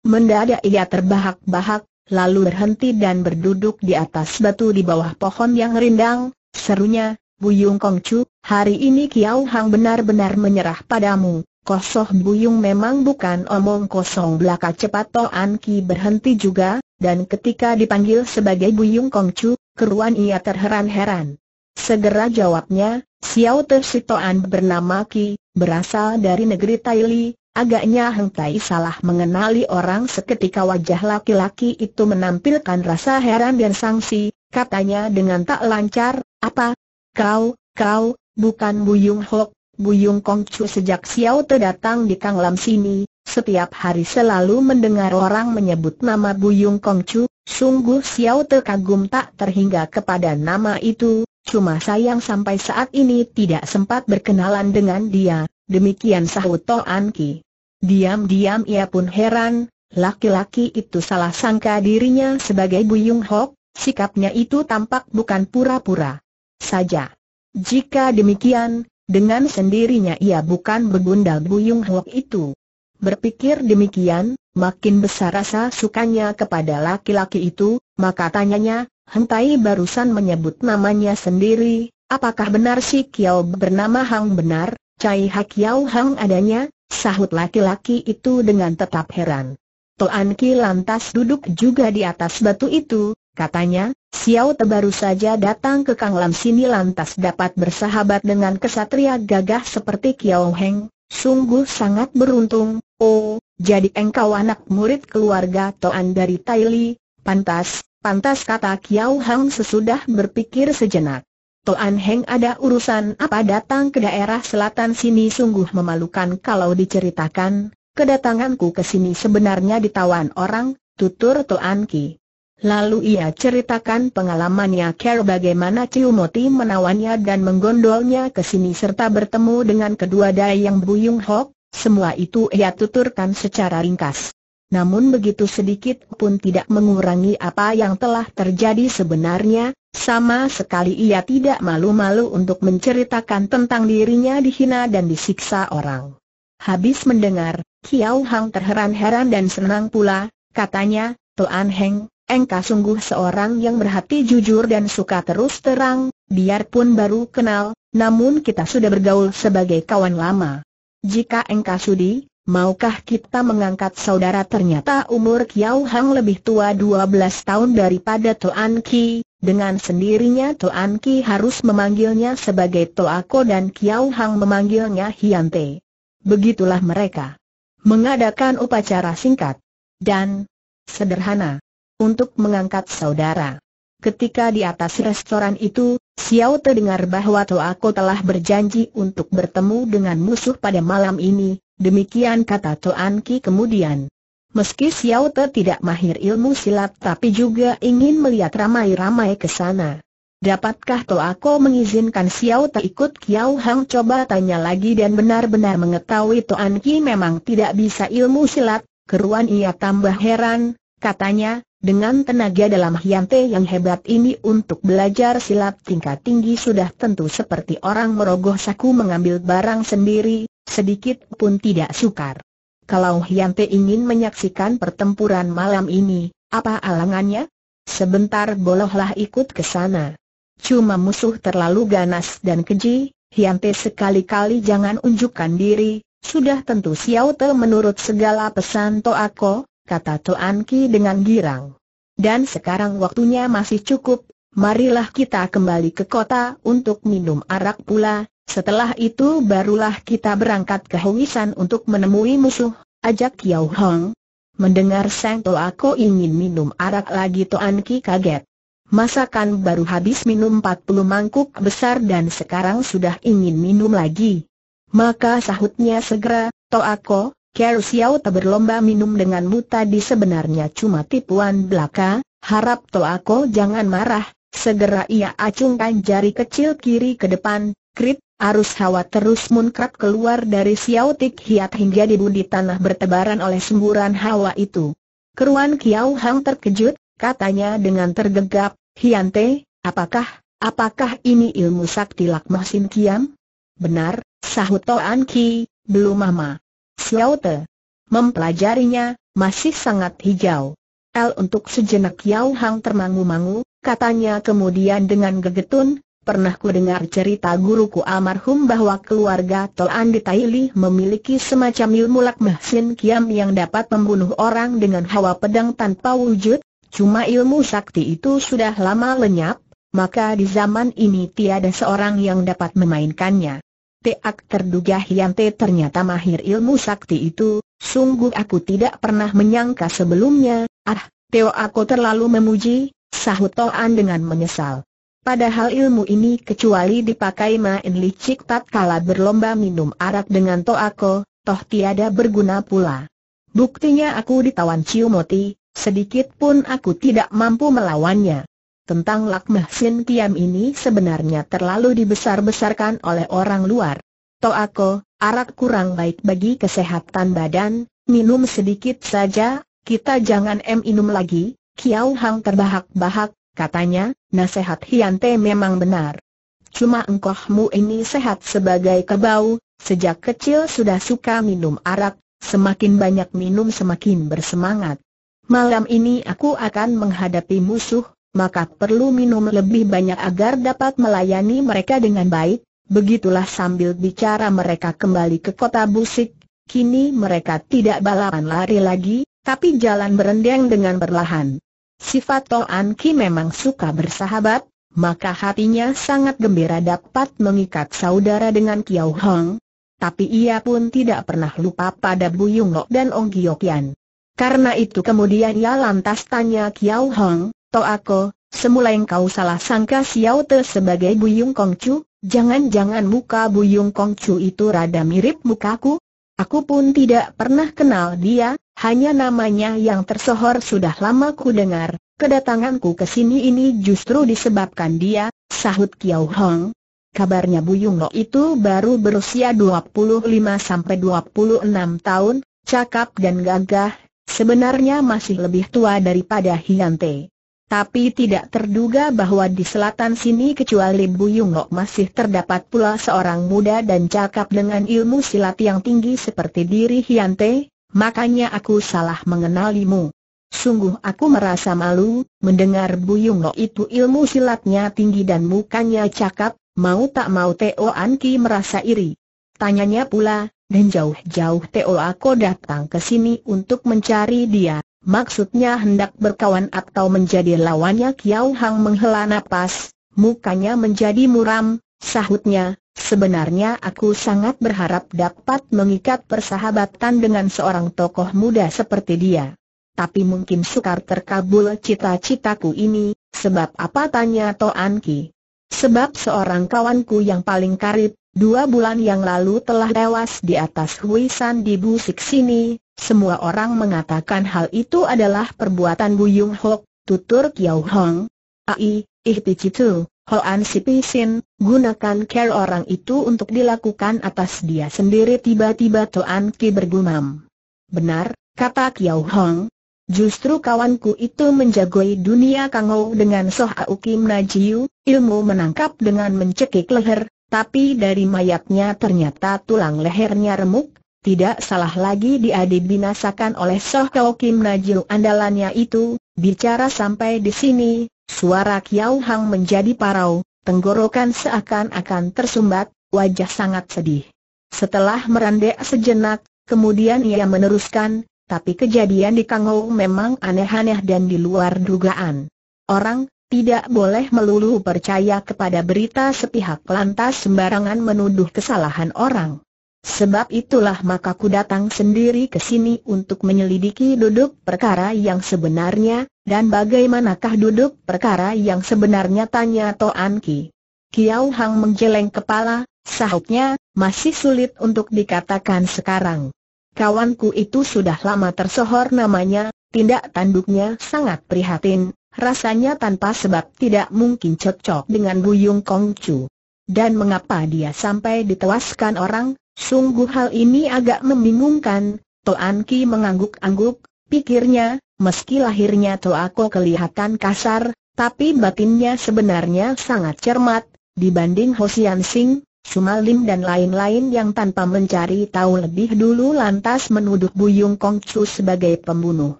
Mendadak ia terbahak-bahak, lalu berhenti dan berduduk di atas batu di bawah pohon yang rindang, serunya, Buyung Kongcu, hari ini Kiao Hang benar-benar menyerah padamu, Kosoh Buyung memang bukan omong kosong belaka cepat Toan Ki berhenti juga, dan ketika dipanggil sebagai Buyung Kongcu, keruan ia terheran-heran. Segera jawabnya, Xiao Tersi Toan bernama Ki, berasal dari negeri Taili, Agaknya Heng Tai salah mengenali orang seketika wajah laki-laki itu menampilkan rasa heran dan sangsi, katanya dengan tak lancar, apa? Kau, kau, bukan Buyung Hok, Buyung Kongcu sejak Xiao Te datang di Kang Lam sini, setiap hari selalu mendengar orang menyebut nama Buyung Kongcu, sungguh Xiao Te kagum tak terhingga kepada nama itu, cuma sayang sampai saat ini tidak sempat berkenalan dengan dia. Demikian sahut Toan Anki. Diam-diam ia pun heran, laki-laki itu salah sangka dirinya sebagai Bu Buyung Hok, sikapnya itu tampak bukan pura-pura saja. Jika demikian, dengan sendirinya ia bukan begundal Buyung Hok itu. Berpikir demikian, makin besar rasa sukanya kepada laki-laki itu, maka tanyanya, hentai barusan menyebut namanya sendiri, apakah benar si Kiao bernama Hang benar, Cai Hak Kiao Hang adanya? Sahut laki-laki itu dengan tetap heran. Toan Ki lantas duduk juga di atas batu itu, katanya, Xiao Te baru saja datang ke Kang Lam sini lantas dapat bersahabat dengan kesatria gagah seperti Kiao Heng, sungguh sangat beruntung, oh, jadi engkau anak murid keluarga Toan dari Li, pantas, pantas kata Kiao Heng sesudah berpikir sejenak. Toan Heng ada urusan apa datang ke daerah selatan sini sungguh memalukan kalau diceritakan, kedatanganku ke sini sebenarnya ditawan orang, tutur Toan Ki. Lalu ia ceritakan pengalamannya Care bagaimana Ciumoti menawannya dan menggondolnya ke sini serta bertemu dengan kedua dayang Buyung Hok, semua itu ia tuturkan secara ringkas namun begitu sedikit pun tidak mengurangi apa yang telah terjadi sebenarnya, sama sekali ia tidak malu-malu untuk menceritakan tentang dirinya dihina dan disiksa orang. Habis mendengar, Kiao Hang terheran-heran dan senang pula, katanya, Tuan Heng, engkau sungguh seorang yang berhati jujur dan suka terus terang, biarpun baru kenal, namun kita sudah bergaul sebagai kawan lama. Jika engkau sudi, Maukah kita mengangkat saudara ternyata umur Kiao Hang lebih tua 12 tahun daripada Tuan Ki, dengan sendirinya Tuan Ki harus memanggilnya sebagai Toako dan Kiao Hang memanggilnya Hiante. Begitulah mereka. Mengadakan upacara singkat. Dan sederhana. Untuk mengangkat saudara. Ketika di atas restoran itu, Xiao Te dengar bahwa Toa Ko telah berjanji untuk bertemu dengan musuh pada malam ini, demikian kata Toan Ki kemudian. Meski Xiao Te tidak mahir ilmu silat tapi juga ingin melihat ramai-ramai ke sana. Dapatkah Toa Ko mengizinkan Xiao Te ikut Kiao Hang coba tanya lagi dan benar-benar mengetahui Toan Ki memang tidak bisa ilmu silat, keruan ia tambah heran, Katanya, dengan tenaga dalam Hyante yang hebat ini untuk belajar silat tingkat tinggi sudah tentu seperti orang merogoh saku mengambil barang sendiri, sedikit pun tidak sukar. Kalau Hyante ingin menyaksikan pertempuran malam ini, apa alangannya? Sebentar bolehlah ikut ke sana. Cuma musuh terlalu ganas dan keji, Hyante sekali-kali jangan unjukkan diri, sudah tentu Xiao Te menurut segala pesan Toako, kata Toan Ki dengan girang. Dan sekarang waktunya masih cukup, marilah kita kembali ke kota untuk minum arak pula, setelah itu barulah kita berangkat ke Huisan untuk menemui musuh, ajak Yao Hong. Mendengar Sang Toa aku ingin minum arak lagi Toan Ki kaget. Masakan baru habis minum 40 mangkuk besar dan sekarang sudah ingin minum lagi. Maka sahutnya segera, Toa Ko, Ker Xiao tak berlomba minum dengan muta di sebenarnya cuma tipuan belaka, harap aku jangan marah, segera ia acungkan jari kecil kiri ke depan, krip, arus hawa terus munkrap keluar dari Xiao Tik Hiat hingga dibundi tanah bertebaran oleh semburan hawa itu. Keruan Kiao Hang terkejut, katanya dengan tergegap, Hiante, apakah, apakah ini ilmu sakti Lakmah Sin Kiam? Benar, sahut Toan Ki, belum mama. Xiao Te. Mempelajarinya, masih sangat hijau. L untuk sejenak Yao Hang termangu-mangu, katanya kemudian dengan gegetun, Pernah ku dengar cerita guruku almarhum bahwa keluarga Toan di Taili memiliki semacam ilmu lakmah sin kiam yang dapat membunuh orang dengan hawa pedang tanpa wujud, cuma ilmu sakti itu sudah lama lenyap, maka di zaman ini tiada seorang yang dapat memainkannya. Teak terduga Hyante ternyata mahir ilmu sakti itu, sungguh aku tidak pernah menyangka sebelumnya, ah, Teo aku terlalu memuji, sahut Toan dengan menyesal. Padahal ilmu ini kecuali dipakai main licik tatkala berlomba minum arak dengan Toako, toh tiada berguna pula. Buktinya aku ditawan Ciumoti, sedikit pun aku tidak mampu melawannya tentang Lakmah Sin Kiam ini sebenarnya terlalu dibesar-besarkan oleh orang luar. aku, arak kurang baik bagi kesehatan badan, minum sedikit saja, kita jangan minum lagi, Kiao Hang terbahak-bahak, katanya, nasihat Hiante memang benar. Cuma engkohmu ini sehat sebagai kebau, sejak kecil sudah suka minum arak, semakin banyak minum semakin bersemangat. Malam ini aku akan menghadapi musuh, maka perlu minum lebih banyak agar dapat melayani mereka dengan baik. Begitulah sambil bicara mereka kembali ke kota Busik, kini mereka tidak balapan lari lagi, tapi jalan berendeng dengan berlahan. Sifat Toan Ki memang suka bersahabat, maka hatinya sangat gembira dapat mengikat saudara dengan Kiao Hong. Tapi ia pun tidak pernah lupa pada Bu Yung Lok dan Ong Giok Yan. Karena itu kemudian ia lantas tanya Kiao Hong, aku, semula engkau salah sangka Xiao Te sebagai Buyung Kongcu, jangan-jangan muka Buyung Kongcu itu rada mirip mukaku? Aku pun tidak pernah kenal dia, hanya namanya yang tersohor sudah lama ku dengar. Kedatanganku ke sini ini justru disebabkan dia, sahut Kiao Hong, Kabarnya Buyung Lo itu baru berusia 25 26 tahun, cakap dan gagah, sebenarnya masih lebih tua daripada Hiante. Tapi tidak terduga bahwa di selatan sini kecuali Buyungok masih terdapat pula seorang muda dan cakap dengan ilmu silat yang tinggi seperti diri Hyante, makanya aku salah mengenalimu. Sungguh aku merasa malu, mendengar Buyungok itu ilmu silatnya tinggi dan mukanya cakap, mau tak mau Teo Anki merasa iri. Tanyanya pula, dan jauh-jauh Teo aku datang ke sini untuk mencari dia. Maksudnya hendak berkawan atau menjadi lawannya Kiao Hang menghela nafas, mukanya menjadi muram, sahutnya, sebenarnya aku sangat berharap dapat mengikat persahabatan dengan seorang tokoh muda seperti dia. Tapi mungkin sukar terkabul cita-citaku ini, sebab apa tanya Toan Ki? Sebab seorang kawanku yang paling karib, Dua bulan yang lalu telah tewas di atas Huisan di Busik sini, semua orang mengatakan hal itu adalah perbuatan Bu Buyung Hok, tutur Kiao Hong. Ai, ihti citu, Hoan si Pisin, gunakan care orang itu untuk dilakukan atas dia sendiri tiba-tiba Toan Ki bergumam. Benar, kata Kiao Hong, Justru kawanku itu menjagoi dunia kangou dengan Soh Aukim Najiu, ilmu menangkap dengan mencekik leher, tapi dari mayatnya ternyata tulang lehernya remuk, tidak salah lagi dia dibinasakan oleh Soh Kau Kim Najil andalannya itu, bicara sampai di sini, suara Kiao Hang menjadi parau, tenggorokan seakan-akan tersumbat, wajah sangat sedih. Setelah merendek sejenak, kemudian ia meneruskan, tapi kejadian di Kangou memang aneh-aneh dan di luar dugaan. Orang, tidak boleh melulu percaya kepada berita sepihak lantas sembarangan menuduh kesalahan orang. Sebab itulah maka ku datang sendiri ke sini untuk menyelidiki duduk perkara yang sebenarnya, dan bagaimanakah duduk perkara yang sebenarnya tanya Toan Ki. kiau Hang menjeleng kepala, sahutnya, masih sulit untuk dikatakan sekarang. Kawanku itu sudah lama tersohor namanya, tindak tanduknya sangat prihatin, Rasanya tanpa sebab tidak mungkin cocok dengan Buyung Chu Dan mengapa dia sampai ditewaskan orang, sungguh hal ini agak membingungkan, Toan Ki mengangguk-angguk, pikirnya, meski lahirnya Toako kelihatan kasar, tapi batinnya sebenarnya sangat cermat, dibanding Hosian Sing, Sumalim dan lain-lain yang tanpa mencari tahu lebih dulu lantas menuduh Buyung Chu sebagai pembunuh.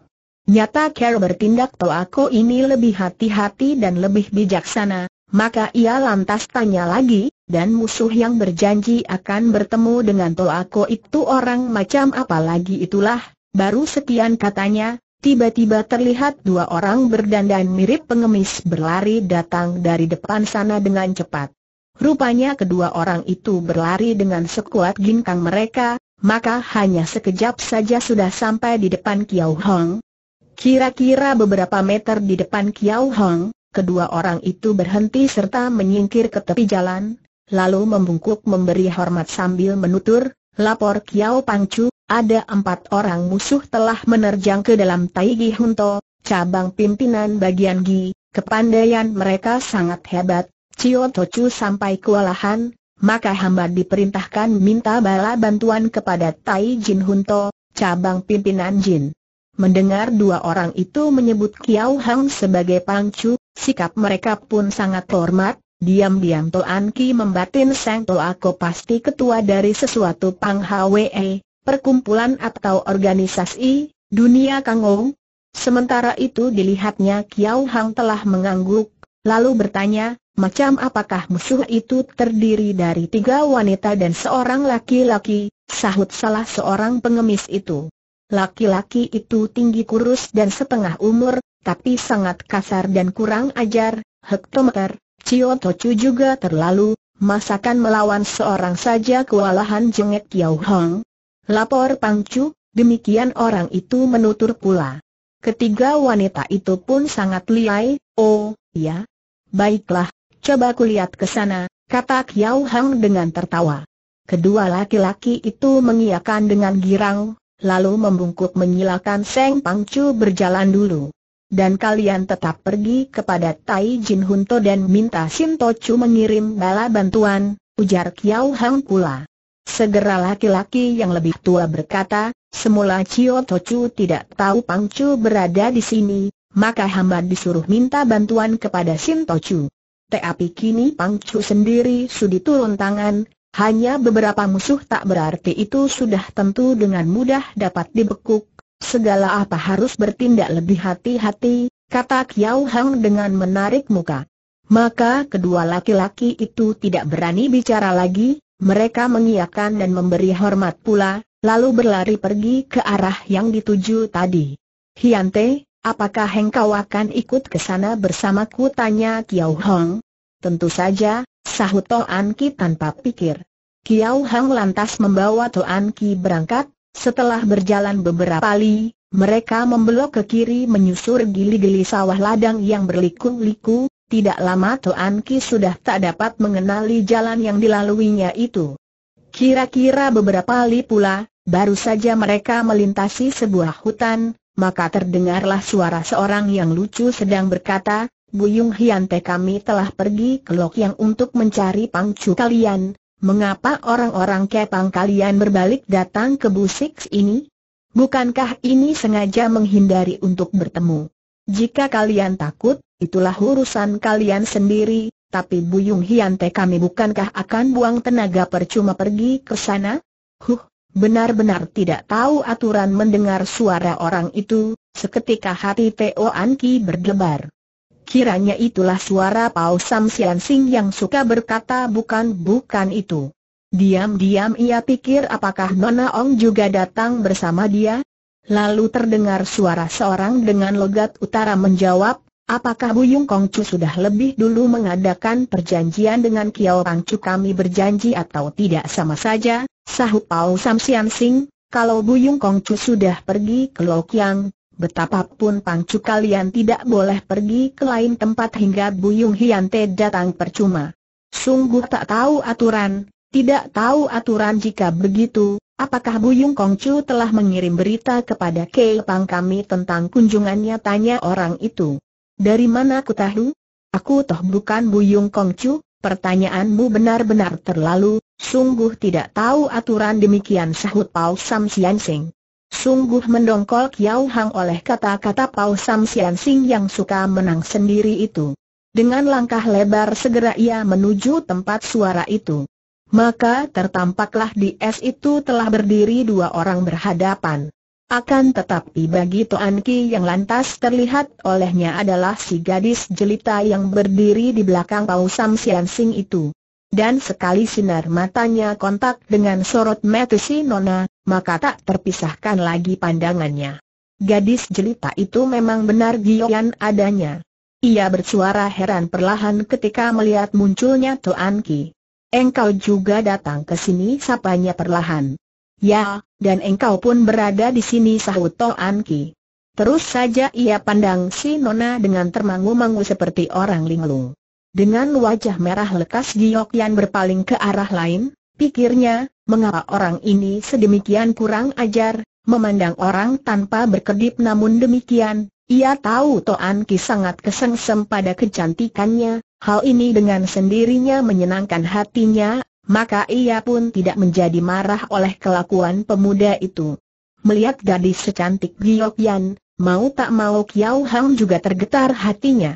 Nyata Carol bertindak Toako ini lebih hati-hati dan lebih bijaksana, maka ia lantas tanya lagi, dan musuh yang berjanji akan bertemu dengan Toako itu orang macam apa lagi itulah, baru sekian katanya, tiba-tiba terlihat dua orang berdandan mirip pengemis berlari datang dari depan sana dengan cepat. Rupanya kedua orang itu berlari dengan sekuat ginkang mereka, maka hanya sekejap saja sudah sampai di depan Kiau Hong, Kira-kira beberapa meter di depan Kiao Hong, kedua orang itu berhenti serta menyingkir ke tepi jalan, lalu membungkuk memberi hormat sambil menutur, lapor Kiao Pangcu, ada empat orang musuh telah menerjang ke dalam Taigi Hunto, cabang pimpinan bagian Gi, kepandaian mereka sangat hebat, Cio Tocu sampai kewalahan, maka hamba diperintahkan minta bala bantuan kepada Tai Jin Hunto, cabang pimpinan Jin. Mendengar dua orang itu menyebut Kiao Hang sebagai pangcu, sikap mereka pun sangat hormat, diam-diam Toan Ki membatin Sang Toako pasti ketua dari sesuatu Pang Hwe, perkumpulan atau organisasi, dunia Kangou. Sementara itu dilihatnya Kiao Hang telah mengangguk, lalu bertanya, macam apakah musuh itu terdiri dari tiga wanita dan seorang laki-laki, sahut salah seorang pengemis itu. Laki-laki itu tinggi kurus dan setengah umur, tapi sangat kasar dan kurang ajar, hektometer, Tochu juga terlalu, masakan melawan seorang saja kewalahan jengek Yau Hong. Lapor Pang Chu. demikian orang itu menutur pula. Ketiga wanita itu pun sangat liai, oh, ya. Baiklah, coba kulihat ke sana, kata Yau Hong dengan tertawa. Kedua laki-laki itu mengiakan dengan girang, lalu membungkuk menyilakan Seng Pangcu berjalan dulu. Dan kalian tetap pergi kepada Tai Jin Hunto dan minta Sim Tochu mengirim bala bantuan, ujar Kiao Hang pula. Segera laki-laki yang lebih tua berkata, semula Cio Tochu tidak tahu Pangcu berada di sini, maka hamba disuruh minta bantuan kepada Sim Tochu. Tapi kini Pangcu sendiri sudi turun tangan, hanya beberapa musuh tak berarti itu sudah tentu dengan mudah dapat dibekuk. Segala apa harus bertindak lebih hati-hati, kata Kiao Hang dengan menarik muka. Maka kedua laki-laki itu tidak berani bicara lagi, mereka mengiyakan dan memberi hormat pula, lalu berlari pergi ke arah yang dituju tadi. Hiante, apakah engkau akan ikut ke sana bersamaku tanya Kiao Hong? Tentu saja, sahut Toan Ki tanpa pikir. Kiau Hang lantas membawa Toan Ki berangkat, setelah berjalan beberapa li, mereka membelok ke kiri menyusur gili-gili sawah ladang yang berliku-liku, tidak lama Toan Ki sudah tak dapat mengenali jalan yang dilaluinya itu. Kira-kira beberapa li pula, baru saja mereka melintasi sebuah hutan, maka terdengarlah suara seorang yang lucu sedang berkata, Buyung Hian kami telah pergi ke Lok Yang untuk mencari pangcu kalian, mengapa orang-orang kepang kalian berbalik datang ke Busik ini? Bukankah ini sengaja menghindari untuk bertemu? Jika kalian takut, itulah urusan kalian sendiri, tapi Buyung Hian kami bukankah akan buang tenaga percuma pergi ke sana? Huh, benar-benar tidak tahu aturan mendengar suara orang itu, seketika hati Teo Anki berdebar kiranya itulah suara Pau Sam Sian Sing yang suka berkata bukan-bukan itu. Diam-diam ia pikir apakah Nona Ong juga datang bersama dia? Lalu terdengar suara seorang dengan logat utara menjawab, apakah Buyung Kongcu sudah lebih dulu mengadakan perjanjian dengan Kiao Chu kami berjanji atau tidak sama saja? Sahut Pau Sam Sian Sing, kalau Buyung Kongcu sudah pergi ke Lokiang, Betapapun pangcu kalian tidak boleh pergi ke lain tempat hingga Buyung Hiante datang percuma. Sungguh tak tahu aturan, tidak tahu aturan jika begitu, apakah Buyung Kongcu telah mengirim berita kepada Kei Pang kami tentang kunjungannya tanya orang itu. Dari mana aku tahu? Aku toh bukan Buyung Kongcu, pertanyaanmu benar-benar terlalu, sungguh tidak tahu aturan demikian sahut Pao Sam Sian Seng. Sungguh mendongkol Kiao Hang oleh kata-kata Pao Sam Sian Sing yang suka menang sendiri itu. Dengan langkah lebar segera ia menuju tempat suara itu. Maka tertampaklah di es itu telah berdiri dua orang berhadapan. Akan tetapi bagi Toan Ki yang lantas terlihat olehnya adalah si gadis jelita yang berdiri di belakang Pao Sam Sian Sing itu dan sekali sinar matanya kontak dengan sorot mata si Nona, maka tak terpisahkan lagi pandangannya. Gadis jelita itu memang benar Gioyan adanya. Ia bersuara heran perlahan ketika melihat munculnya Tuan Ki. Engkau juga datang ke sini sapanya perlahan. Ya, dan engkau pun berada di sini sahut Tuan Ki. Terus saja ia pandang si Nona dengan termangu-mangu seperti orang linglung. Dengan wajah merah lekas Giok Yan berpaling ke arah lain, pikirnya, mengapa orang ini sedemikian kurang ajar, memandang orang tanpa berkedip namun demikian, ia tahu Toan Ki sangat kesengsem pada kecantikannya, hal ini dengan sendirinya menyenangkan hatinya, maka ia pun tidak menjadi marah oleh kelakuan pemuda itu. Melihat gadis secantik Giok Yan, mau tak mau Kiao Hang juga tergetar hatinya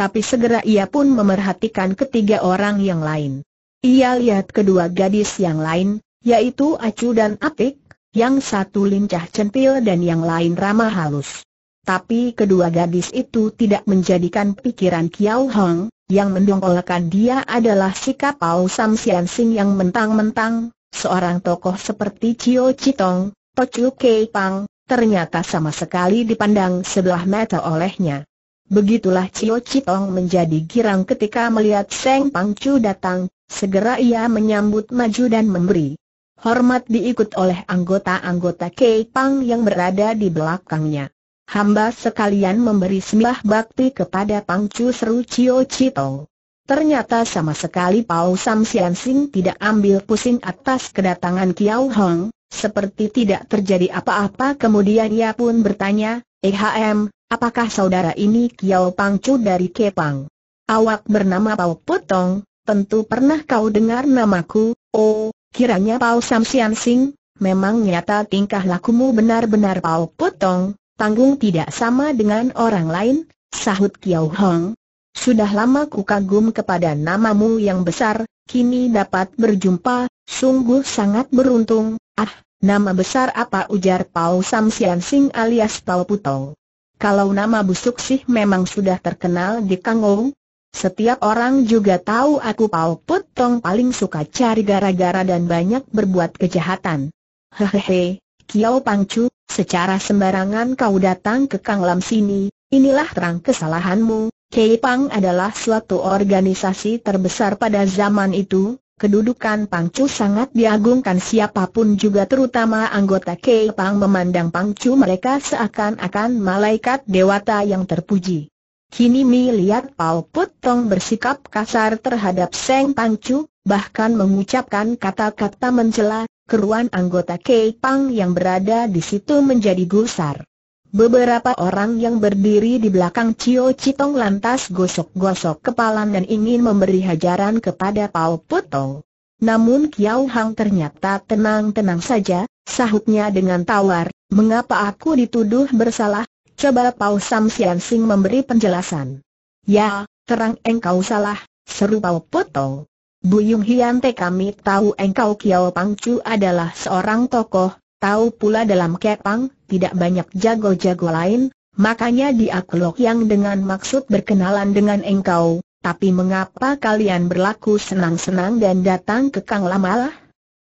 tapi segera ia pun memerhatikan ketiga orang yang lain. Ia lihat kedua gadis yang lain, yaitu Acu dan Apik, yang satu lincah centil dan yang lain ramah halus. Tapi kedua gadis itu tidak menjadikan pikiran Kiao Hong, yang mendongkolkan dia adalah sikap Pao Sam Sian Sing yang mentang-mentang, seorang tokoh seperti Cio Chitong, Tochu Kei Pang, ternyata sama sekali dipandang sebelah mata olehnya. Begitulah Cio Citong menjadi girang ketika melihat Seng Pangcu datang, segera ia menyambut maju dan memberi hormat diikut oleh anggota-anggota Kei Pang yang berada di belakangnya. Hamba sekalian memberi sembah bakti kepada Pangcu seru Cio Citong. Ternyata sama sekali Pau Sam Sian Sing tidak ambil pusing atas kedatangan Kiao Hong, seperti tidak terjadi apa-apa kemudian ia pun bertanya, H.M. Apakah saudara ini Kiao Pangcu dari Kepang? Awak bernama Pau Potong, tentu pernah kau dengar namaku, oh, kiranya Pau Sam Sian Sing, memang nyata tingkah lakumu benar-benar Pau Potong, tanggung tidak sama dengan orang lain, sahut Kiao Hong. Sudah lama ku kagum kepada namamu yang besar, kini dapat berjumpa, sungguh sangat beruntung, ah, nama besar apa ujar Pau Sam Sian Sing alias Pau Putong. Kalau nama busuk sih memang sudah terkenal di Kangou. Setiap orang juga tahu aku Pao Putong paling suka cari gara-gara dan banyak berbuat kejahatan. Hehehe, Kiao Pangcu, secara sembarangan kau datang ke Kanglam sini, inilah terang kesalahanmu. Keipang adalah suatu organisasi terbesar pada zaman itu, Kedudukan Pang Chu sangat diagungkan siapapun juga terutama anggota Pang memandang Pang Chu mereka seakan-akan malaikat dewata yang terpuji. Kini Mi lihat Pao Put Tong bersikap kasar terhadap Seng Chu bahkan mengucapkan kata-kata mencela, keruan anggota Pang yang berada di situ menjadi gusar. Beberapa orang yang berdiri di belakang Cio Citong lantas gosok-gosok kepalan dan ingin memberi hajaran kepada Pao Putong. Namun Kiao Hang ternyata tenang-tenang saja, sahutnya dengan tawar, mengapa aku dituduh bersalah? Coba Pao Sam Sian Sing memberi penjelasan. Ya, terang engkau salah, seru Pao Putong. Bu Yung Hian Te kami tahu engkau Kiao Pang Chu adalah seorang tokoh, tahu pula dalam kepang, tidak banyak jago-jago lain, makanya dia kelok yang dengan maksud berkenalan dengan engkau, tapi mengapa kalian berlaku senang-senang dan datang ke Kang Lamalah?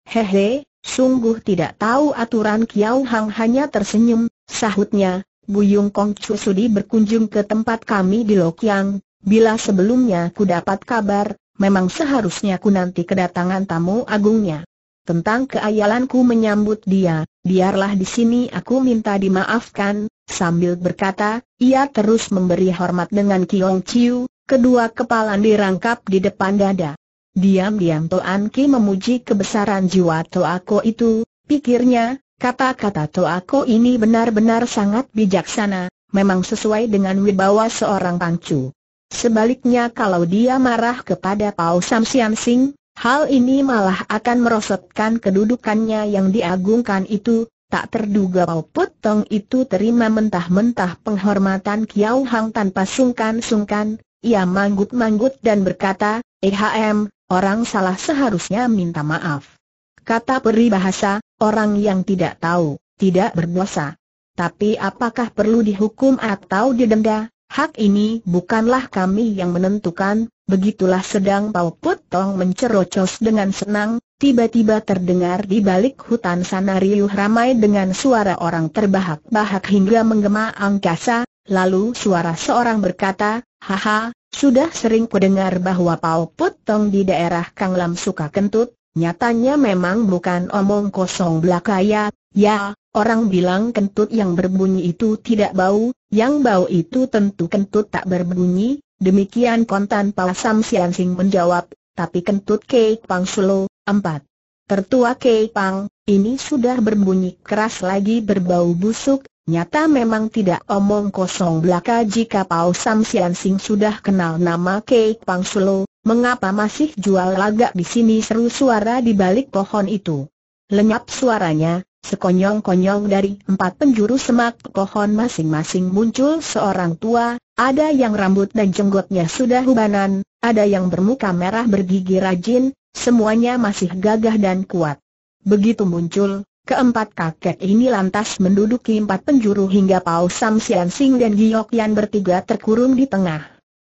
Hehe, sungguh tidak tahu aturan Kiao Hang hanya tersenyum, sahutnya, Buyung Kong Chu Sudi berkunjung ke tempat kami di Lokyang, bila sebelumnya ku dapat kabar, memang seharusnya ku nanti kedatangan tamu agungnya tentang keayalanku menyambut dia, biarlah di sini aku minta dimaafkan, sambil berkata, ia terus memberi hormat dengan Kiong Chiu, kedua kepala dirangkap di depan dada. Diam-diam Toan Ki memuji kebesaran jiwa Toako itu, pikirnya, kata-kata Toako ini benar-benar sangat bijaksana, memang sesuai dengan wibawa seorang pangcu. Sebaliknya kalau dia marah kepada Pao Sam Sian Sing, Hal ini malah akan merosotkan kedudukannya yang diagungkan itu, tak terduga Pau Potong itu terima mentah-mentah penghormatan Kiau Hang tanpa sungkan-sungkan, ia manggut-manggut dan berkata, EHM, orang salah seharusnya minta maaf. Kata peri bahasa, orang yang tidak tahu, tidak berdosa. Tapi apakah perlu dihukum atau didenda? Hak ini bukanlah kami yang menentukan, Begitulah sedang Pau Put Tong mencerocos dengan senang, tiba-tiba terdengar di balik hutan sana riuh ramai dengan suara orang terbahak-bahak hingga menggema angkasa, lalu suara seorang berkata, Haha, sudah sering kudengar bahwa Pau Put Tong di daerah Kang Lam suka kentut, nyatanya memang bukan omong kosong belakaya, ya, orang bilang kentut yang berbunyi itu tidak bau, yang bau itu tentu kentut tak berbunyi, Demikian kontan Pao Sam Sian Sing menjawab, tapi kentut Kei Pang Sulo, empat. Tertua Kei Pang, ini sudah berbunyi keras lagi berbau busuk, nyata memang tidak omong kosong belaka jika Pao Sam Sian Sing sudah kenal nama Kei Pang Sulo, mengapa masih jual lagak di sini seru suara di balik pohon itu. Lenyap suaranya, Sekonyong-konyong dari empat penjuru semak pohon masing-masing muncul seorang tua, ada yang rambut dan jenggotnya sudah hubanan, ada yang bermuka merah bergigi rajin, semuanya masih gagah dan kuat. Begitu muncul, keempat kakek ini lantas menduduki empat penjuru hingga Pao Sam Sian Sing dan Giok Yan bertiga terkurung di tengah.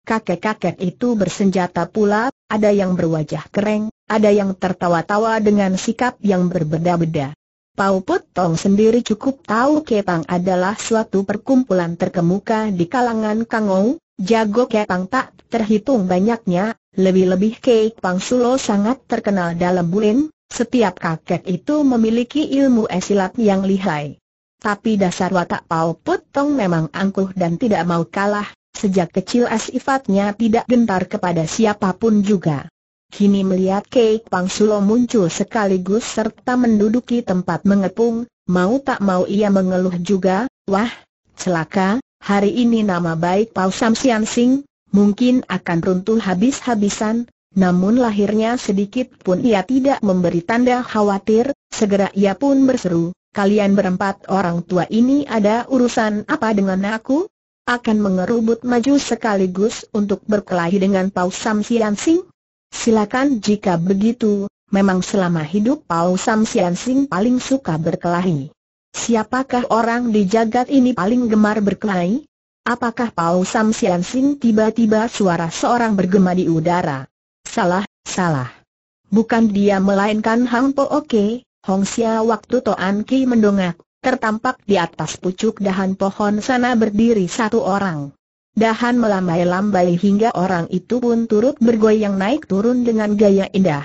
Kakek-kakek itu bersenjata pula, ada yang berwajah kering, ada yang tertawa-tawa dengan sikap yang berbeda-beda. Pau Pot Tong sendiri cukup tahu Kepang adalah suatu perkumpulan terkemuka di kalangan Kangou, jago Kepang tak terhitung banyaknya, lebih-lebih Kepang Sulo sangat terkenal dalam Bulin, setiap kakek itu memiliki ilmu esilat yang lihai. Tapi dasar watak Pau Pot Tong memang angkuh dan tidak mau kalah, sejak kecil asifatnya tidak gentar kepada siapapun juga. Kini melihat Kei Pang Sulo muncul sekaligus serta menduduki tempat mengepung, mau tak mau ia mengeluh juga, wah, celaka, hari ini nama baik Pau Sam Sian Sing, mungkin akan runtuh habis-habisan, namun lahirnya sedikit pun ia tidak memberi tanda khawatir, segera ia pun berseru, kalian berempat orang tua ini ada urusan apa dengan aku? Akan mengerubut maju sekaligus untuk berkelahi dengan Pau Sam Sian Sing? Silakan jika begitu, memang selama hidup Pau Sam Sian Sing paling suka berkelahi. Siapakah orang di jagat ini paling gemar berkelahi? Apakah Pau Sam Sian Sing tiba-tiba suara seorang bergema di udara? Salah, salah. Bukan dia melainkan Hang Po Oke, Hong Xia waktu Toan Ki mendongak, tertampak di atas pucuk dahan pohon sana berdiri satu orang. Dahan melambai-lambai hingga orang itu pun turut bergoyang naik turun dengan gaya indah.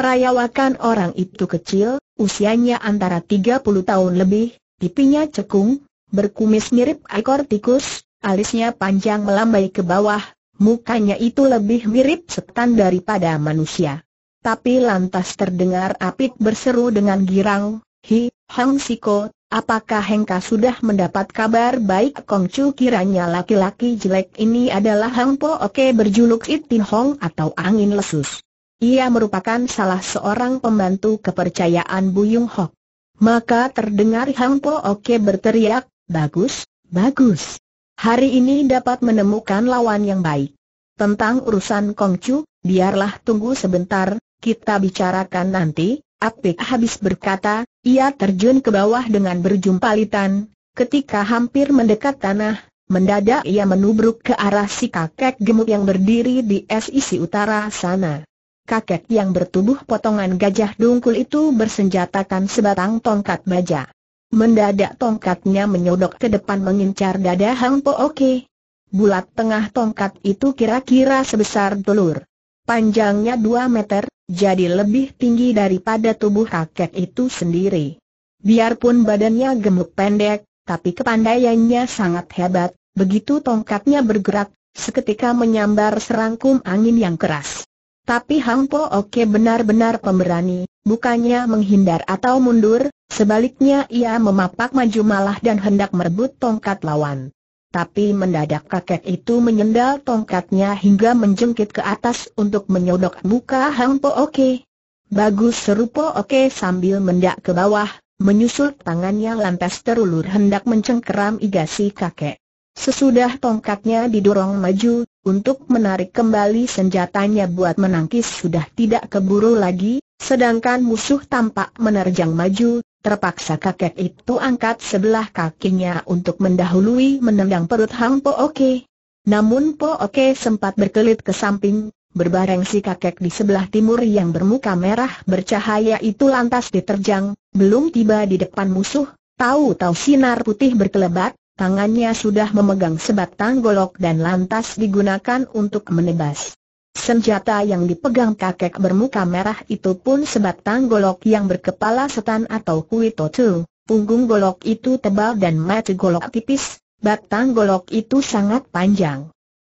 Perayawakan orang itu kecil, usianya antara 30 tahun lebih, pipinya cekung, berkumis mirip ekor tikus, alisnya panjang melambai ke bawah, mukanya itu lebih mirip setan daripada manusia. Tapi lantas terdengar apik berseru dengan girang, Hi, Hang Siko, Apakah Hengka sudah mendapat kabar baik Kong Chu kiranya laki-laki jelek ini adalah Hang Po Oke berjuluk Itin Hong atau Angin Lesus. Ia merupakan salah seorang pembantu kepercayaan Buyung Hok. Maka terdengar Hang Po Oke berteriak, bagus, bagus. Hari ini dapat menemukan lawan yang baik. Tentang urusan Kong Chu, biarlah tunggu sebentar, kita bicarakan nanti, Apik habis berkata, ia terjun ke bawah dengan berjumpalitan, ketika hampir mendekat tanah, mendadak ia menubruk ke arah si kakek gemuk yang berdiri di sisi utara sana. Kakek yang bertubuh potongan gajah dungkul itu bersenjatakan sebatang tongkat baja. Mendadak tongkatnya menyodok ke depan mengincar dada Hang Po Oke. Bulat tengah tongkat itu kira-kira sebesar telur. Panjangnya 2 meter, jadi lebih tinggi daripada tubuh kakek itu sendiri. Biarpun badannya gemuk pendek, tapi kepandaiannya sangat hebat, begitu tongkatnya bergerak, seketika menyambar serangkum angin yang keras. Tapi Hang Po Oke benar-benar pemberani, bukannya menghindar atau mundur, sebaliknya ia memapak maju malah dan hendak merebut tongkat lawan. Tapi mendadak kakek itu menyendal tongkatnya hingga menjengkit ke atas untuk menyodok muka Hang Po Oke. Bagus seru Po Oke sambil mendak ke bawah, menyusul tangannya lantas terulur hendak mencengkeram igasi kakek. Sesudah tongkatnya didorong maju, untuk menarik kembali senjatanya buat menangkis sudah tidak keburu lagi, sedangkan musuh tampak menerjang maju, Terpaksa kakek itu angkat sebelah kakinya untuk mendahului menendang perut Hang Po Oke. Namun Po Oke sempat berkelit ke samping, berbareng si kakek di sebelah timur yang bermuka merah bercahaya itu lantas diterjang, belum tiba di depan musuh, tahu-tahu sinar putih berkelebat, tangannya sudah memegang sebatang golok dan lantas digunakan untuk menebas. Senjata yang dipegang kakek bermuka merah itu pun sebatang golok yang berkepala setan atau kui Punggung golok itu tebal dan mata golok tipis, batang golok itu sangat panjang.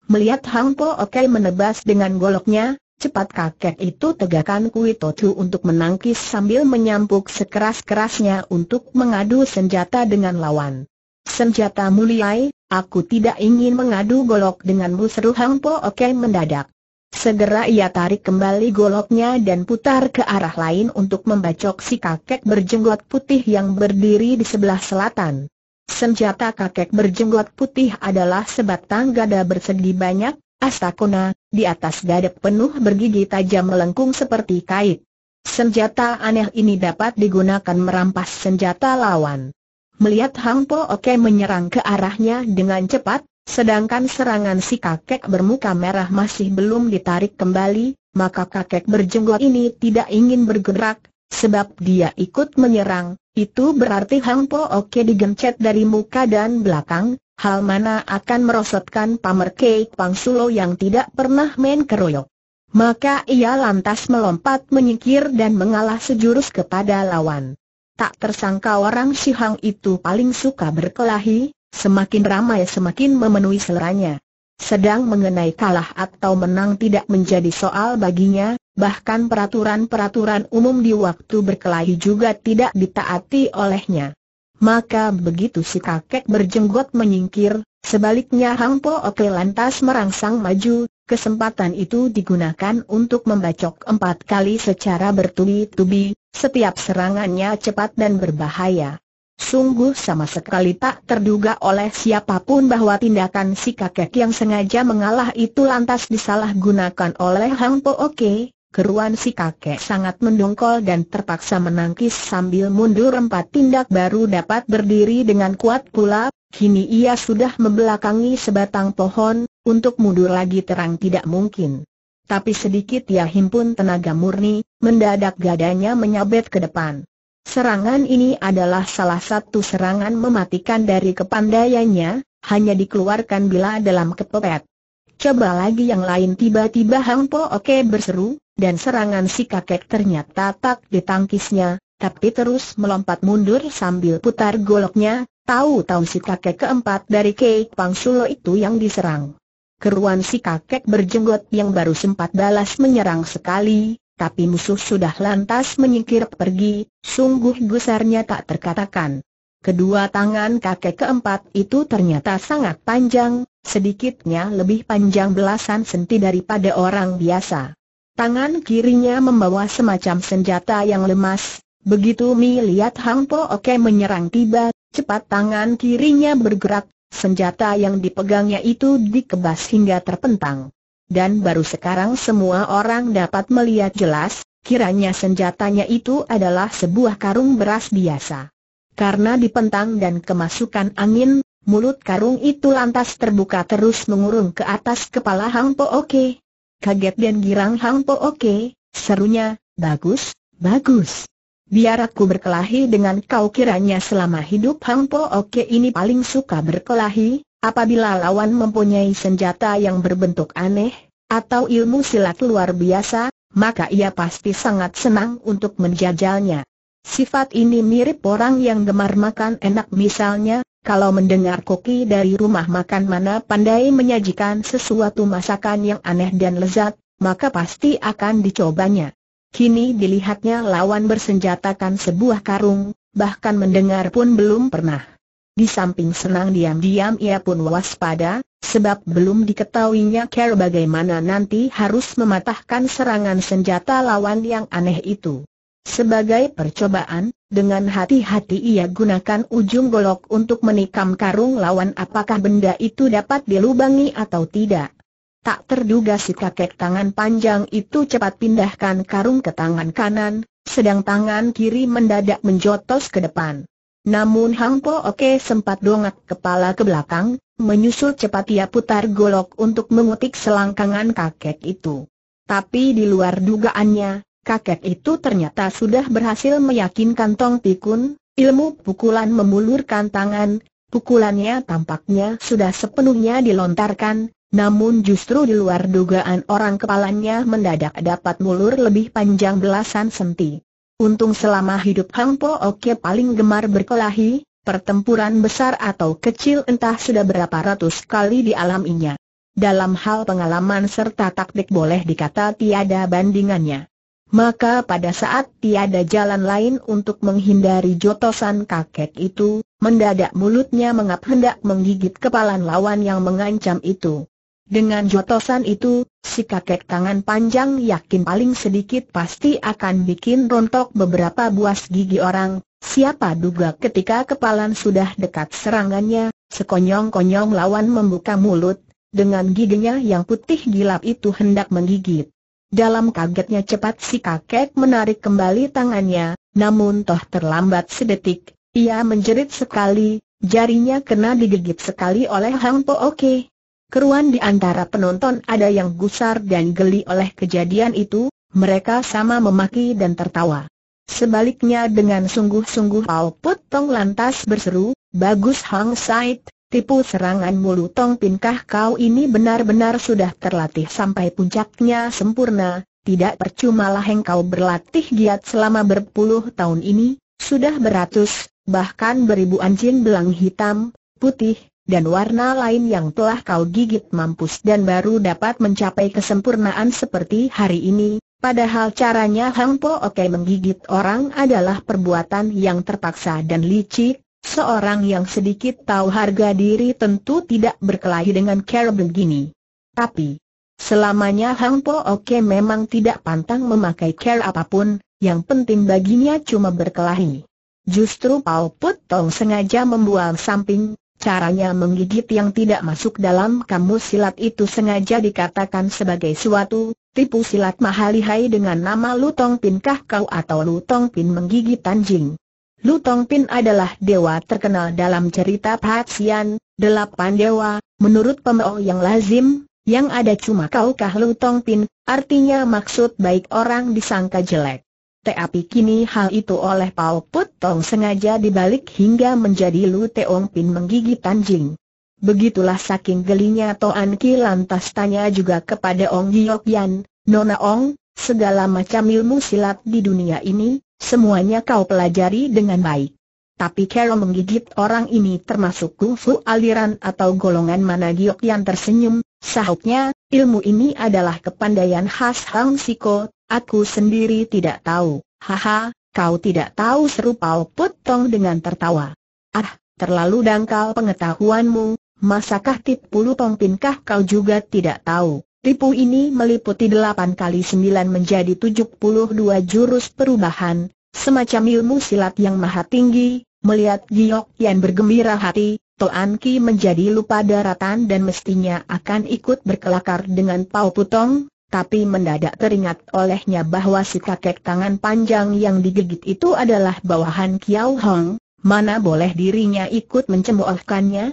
Melihat Hang Po Oke menebas dengan goloknya, cepat kakek itu tegakkan kui untuk menangkis sambil menyampuk sekeras-kerasnya untuk mengadu senjata dengan lawan. Senjata muliai, aku tidak ingin mengadu golok denganmu seru Hang Po Oke mendadak. Segera ia tarik kembali goloknya dan putar ke arah lain untuk membacok si kakek berjenggot putih yang berdiri di sebelah selatan. Senjata kakek berjenggot putih adalah sebatang gada bersegi banyak, astakona, di atas gada penuh bergigi tajam melengkung seperti kait. Senjata aneh ini dapat digunakan merampas senjata lawan. Melihat Hang Po Oke menyerang ke arahnya dengan cepat, Sedangkan serangan si kakek bermuka merah masih belum ditarik kembali, maka kakek berjenggot ini tidak ingin bergerak, sebab dia ikut menyerang, itu berarti Hang Po Oke digencet dari muka dan belakang, hal mana akan merosotkan pamer Kek Pang Sulo yang tidak pernah main keroyok. Maka ia lantas melompat menyingkir dan mengalah sejurus kepada lawan. Tak tersangka orang si Hang itu paling suka berkelahi, Semakin ramai semakin memenuhi seleranya. Sedang mengenai kalah atau menang tidak menjadi soal baginya, bahkan peraturan-peraturan umum di waktu berkelahi juga tidak ditaati olehnya. Maka begitu si kakek berjenggot menyingkir, sebaliknya Hang Po Oke lantas merangsang maju, kesempatan itu digunakan untuk membacok empat kali secara bertubi-tubi, setiap serangannya cepat dan berbahaya. Sungguh sama sekali tak terduga oleh siapapun bahwa tindakan si kakek yang sengaja mengalah itu lantas disalahgunakan oleh Hang Po Oke. Keruan si kakek sangat mendongkol dan terpaksa menangkis sambil mundur empat tindak baru dapat berdiri dengan kuat pula. Kini ia sudah membelakangi sebatang pohon, untuk mundur lagi terang tidak mungkin. Tapi sedikit ia ya himpun tenaga murni, mendadak gadanya menyabet ke depan. Serangan ini adalah salah satu serangan mematikan dari kepandaiannya, hanya dikeluarkan bila dalam kepepet. Coba lagi yang lain tiba-tiba Hang Po Oke berseru, dan serangan si kakek ternyata tak ditangkisnya, tapi terus melompat mundur sambil putar goloknya, tahu-tahu si kakek keempat dari keik Pang Sulo itu yang diserang. Keruan si kakek berjenggot yang baru sempat balas menyerang sekali, tapi musuh sudah lantas menyingkir pergi, sungguh gusarnya tak terkatakan. Kedua tangan kakek keempat itu ternyata sangat panjang, sedikitnya lebih panjang belasan senti daripada orang biasa. Tangan kirinya membawa semacam senjata yang lemas, begitu Mi lihat Hang Po Oke menyerang tiba, cepat tangan kirinya bergerak, senjata yang dipegangnya itu dikebas hingga terpentang dan baru sekarang semua orang dapat melihat jelas, kiranya senjatanya itu adalah sebuah karung beras biasa. Karena dipentang dan kemasukan angin, mulut karung itu lantas terbuka terus mengurung ke atas kepala Hang Po Oke. Kaget dan girang Hang Po Oke, serunya, bagus, bagus. Biar aku berkelahi dengan kau kiranya selama hidup Hang Po Oke ini paling suka berkelahi, Apabila lawan mempunyai senjata yang berbentuk aneh, atau ilmu silat luar biasa, maka ia pasti sangat senang untuk menjajalnya. Sifat ini mirip orang yang gemar makan enak misalnya, kalau mendengar koki dari rumah makan mana pandai menyajikan sesuatu masakan yang aneh dan lezat, maka pasti akan dicobanya. Kini dilihatnya lawan bersenjatakan sebuah karung, bahkan mendengar pun belum pernah. Di samping senang diam-diam ia pun waspada, sebab belum diketahuinya cara bagaimana nanti harus mematahkan serangan senjata lawan yang aneh itu. Sebagai percobaan, dengan hati-hati ia gunakan ujung golok untuk menikam karung lawan apakah benda itu dapat dilubangi atau tidak. Tak terduga si kakek tangan panjang itu cepat pindahkan karung ke tangan kanan, sedang tangan kiri mendadak menjotos ke depan. Namun Hang Po Oke sempat dongak kepala ke belakang, menyusul cepat ia putar golok untuk mengutik selangkangan kakek itu. Tapi di luar dugaannya, kakek itu ternyata sudah berhasil meyakinkan Tong Tikun, ilmu pukulan memulurkan tangan, pukulannya tampaknya sudah sepenuhnya dilontarkan, namun justru di luar dugaan orang kepalanya mendadak dapat mulur lebih panjang belasan senti. Untung selama hidup Hang Po Oke paling gemar berkelahi, pertempuran besar atau kecil entah sudah berapa ratus kali di dialaminya. Dalam hal pengalaman serta taktik boleh dikata tiada bandingannya. Maka pada saat tiada jalan lain untuk menghindari jotosan kakek itu, mendadak mulutnya mengap hendak menggigit kepalan lawan yang mengancam itu. Dengan jotosan itu, si kakek tangan panjang yakin paling sedikit pasti akan bikin rontok beberapa buas gigi orang, siapa duga ketika kepalan sudah dekat serangannya, sekonyong-konyong lawan membuka mulut, dengan giginya yang putih gilap itu hendak menggigit. Dalam kagetnya cepat si kakek menarik kembali tangannya, namun toh terlambat sedetik, ia menjerit sekali, jarinya kena digigit sekali oleh Hang Po Oke. Keruan di antara penonton ada yang gusar dan geli oleh kejadian itu, mereka sama memaki dan tertawa. Sebaliknya dengan sungguh-sungguh Pao Put Tong lantas berseru, Bagus Hang Sait, tipu serangan mulu Tong Pinkah kau ini benar-benar sudah terlatih sampai puncaknya sempurna, tidak percuma lah engkau berlatih giat selama berpuluh tahun ini, sudah beratus, bahkan beribu anjing belang hitam, putih, dan warna lain yang telah kau gigit mampus dan baru dapat mencapai kesempurnaan seperti hari ini, padahal caranya Hang Po Oke menggigit orang adalah perbuatan yang terpaksa dan licik, seorang yang sedikit tahu harga diri tentu tidak berkelahi dengan cara begini. Tapi, selamanya Hang Po Oke memang tidak pantang memakai cara apapun, yang penting baginya cuma berkelahi. Justru Pau Put Tong sengaja membuang samping, Caranya menggigit yang tidak masuk dalam kamus silat itu sengaja dikatakan sebagai suatu tipu silat mahalihai dengan nama Lutong Pin Kah Kau atau Lutong Pin menggigit anjing. Lutong Pin adalah dewa terkenal dalam cerita Patsian, delapan dewa, menurut pemeo yang lazim, yang ada cuma kaukah Lutong Pin, artinya maksud baik orang disangka jelek. Tapi kini hal itu oleh Pao Put Tong sengaja dibalik hingga menjadi Lu Teong Pin menggigit anjing. Begitulah saking gelinya Toan Ki lantas tanya juga kepada Ong Giok Yan, Nona Ong, segala macam ilmu silat di dunia ini, semuanya kau pelajari dengan baik. Tapi kalau menggigit orang ini termasuk kungfu aliran atau golongan mana Giok Yan tersenyum, sahutnya, ilmu ini adalah kepandaian khas Hang Siko, Aku sendiri tidak tahu, haha, kau tidak tahu seru Pao Potong dengan tertawa. Ah, terlalu dangkal pengetahuanmu, masakah tipu lupong pinkah kau juga tidak tahu. Tipu ini meliputi 8 kali sembilan menjadi tujuh puluh dua jurus perubahan, semacam ilmu silat yang maha tinggi, melihat Giok Yan bergembira hati, Toan Ki menjadi lupa daratan dan mestinya akan ikut berkelakar dengan Pau Putong, tapi mendadak teringat olehnya bahwa si kakek tangan panjang yang digigit itu adalah bawahan Kiao Hong, mana boleh dirinya ikut mencemoohkannya?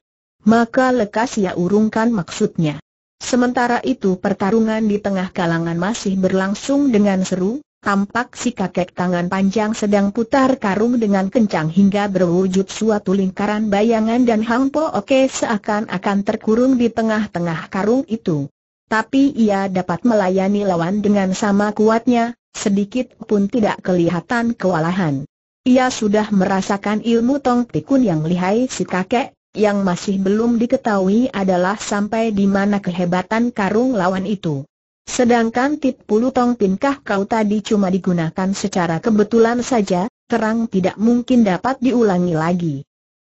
Maka lekas ia urungkan maksudnya. Sementara itu pertarungan di tengah kalangan masih berlangsung dengan seru, tampak si kakek tangan panjang sedang putar karung dengan kencang hingga berwujud suatu lingkaran bayangan dan Hang Po Oke seakan-akan terkurung di tengah-tengah karung itu tapi ia dapat melayani lawan dengan sama kuatnya, sedikit pun tidak kelihatan kewalahan. Ia sudah merasakan ilmu Tong Tikun yang lihai si kakek, yang masih belum diketahui adalah sampai di mana kehebatan karung lawan itu. Sedangkan tip puluh tong pinkah kau tadi cuma digunakan secara kebetulan saja, terang tidak mungkin dapat diulangi lagi.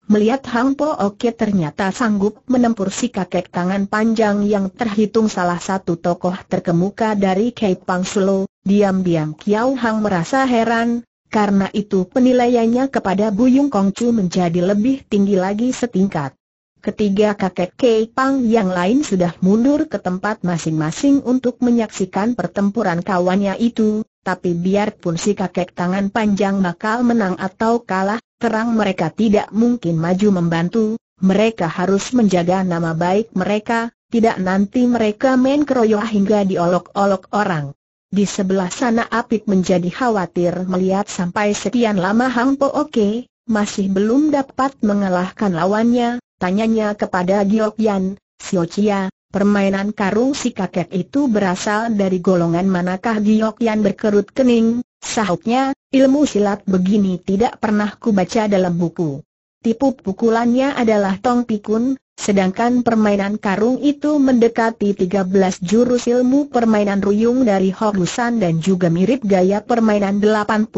Melihat Hang Po Oke ternyata sanggup menempur si kakek tangan panjang yang terhitung salah satu tokoh terkemuka dari Pang Sulo, diam-diam Kiao Hang merasa heran, karena itu penilaiannya kepada Bu Kong Chu menjadi lebih tinggi lagi setingkat. Ketiga kakek Pang yang lain sudah mundur ke tempat masing-masing untuk menyaksikan pertempuran kawannya itu, tapi biarpun si kakek tangan panjang bakal menang atau kalah, terang mereka tidak mungkin maju membantu, mereka harus menjaga nama baik mereka, tidak nanti mereka main keroyok hingga diolok-olok orang. Di sebelah sana Apik menjadi khawatir melihat sampai sekian lama Hang Po Oke, masih belum dapat mengalahkan lawannya, tanyanya kepada Giok Yan, Xiao Chia, Permainan karung si kakek itu berasal dari golongan manakah giok yang berkerut kening, sahutnya, ilmu silat begini tidak pernah kubaca dalam buku. Tipu pukulannya adalah tong pikun, sedangkan permainan karung itu mendekati 13 jurus ilmu permainan ruyung dari Horusan dan juga mirip gaya permainan 81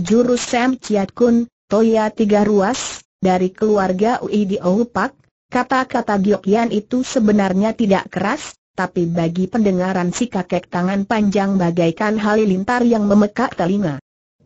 jurus Sam Chiat Kun, Toya Tiga Ruas, dari keluarga Ui Oupak, Kata-kata Gyokian itu sebenarnya tidak keras, tapi bagi pendengaran si kakek tangan panjang bagaikan halilintar yang memekak telinga.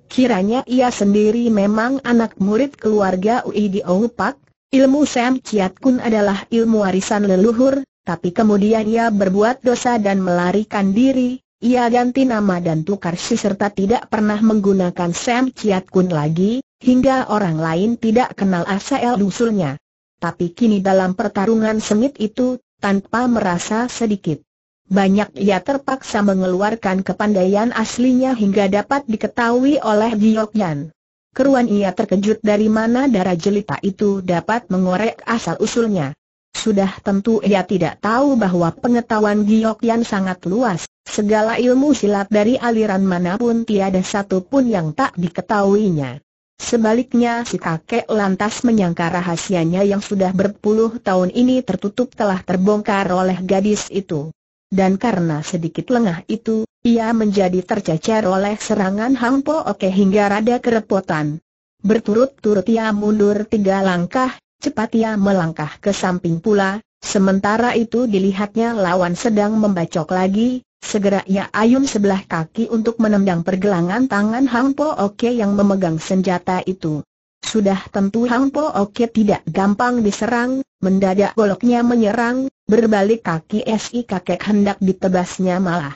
Kiranya ia sendiri memang anak murid keluarga Ui di Oupak, ilmu Sam Chiat Kun adalah ilmu warisan leluhur, tapi kemudian ia berbuat dosa dan melarikan diri, ia ganti nama dan tukar si serta tidak pernah menggunakan Sam Chiat Kun lagi, hingga orang lain tidak kenal asal usulnya tapi kini dalam pertarungan sengit itu, tanpa merasa sedikit. Banyak ia terpaksa mengeluarkan kepandaian aslinya hingga dapat diketahui oleh Diokyan. Keruan ia terkejut dari mana darah jelita itu dapat mengorek asal-usulnya. Sudah tentu ia tidak tahu bahwa pengetahuan Giyokyan sangat luas, segala ilmu silat dari aliran manapun tiada satu pun yang tak diketahuinya. Sebaliknya si kakek lantas menyangka rahasianya yang sudah berpuluh tahun ini tertutup telah terbongkar oleh gadis itu. Dan karena sedikit lengah itu, ia menjadi tercecer oleh serangan Hang Po Oke hingga rada kerepotan. Berturut-turut ia mundur tiga langkah, cepat ia melangkah ke samping pula, sementara itu dilihatnya lawan sedang membacok lagi, Segera ia ayun sebelah kaki untuk menendang pergelangan tangan Hang Po Oke yang memegang senjata itu. Sudah tentu Hang Po Oke tidak gampang diserang, mendadak goloknya menyerang, berbalik kaki si kakek hendak ditebasnya malah.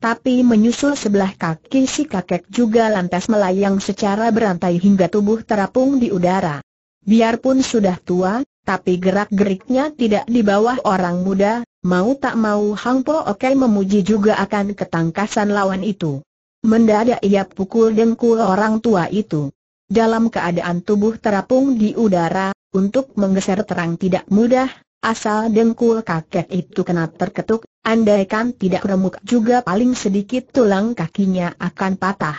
Tapi menyusul sebelah kaki si kakek juga lantas melayang secara berantai hingga tubuh terapung di udara. Biarpun sudah tua, tapi gerak-geriknya tidak di bawah orang muda, Mau tak mau Hang Po Oke memuji juga akan ketangkasan lawan itu. Mendadak ia pukul dengkul orang tua itu. Dalam keadaan tubuh terapung di udara, untuk menggeser terang tidak mudah, asal dengkul kakek itu kena terketuk, andaikan tidak remuk juga paling sedikit tulang kakinya akan patah.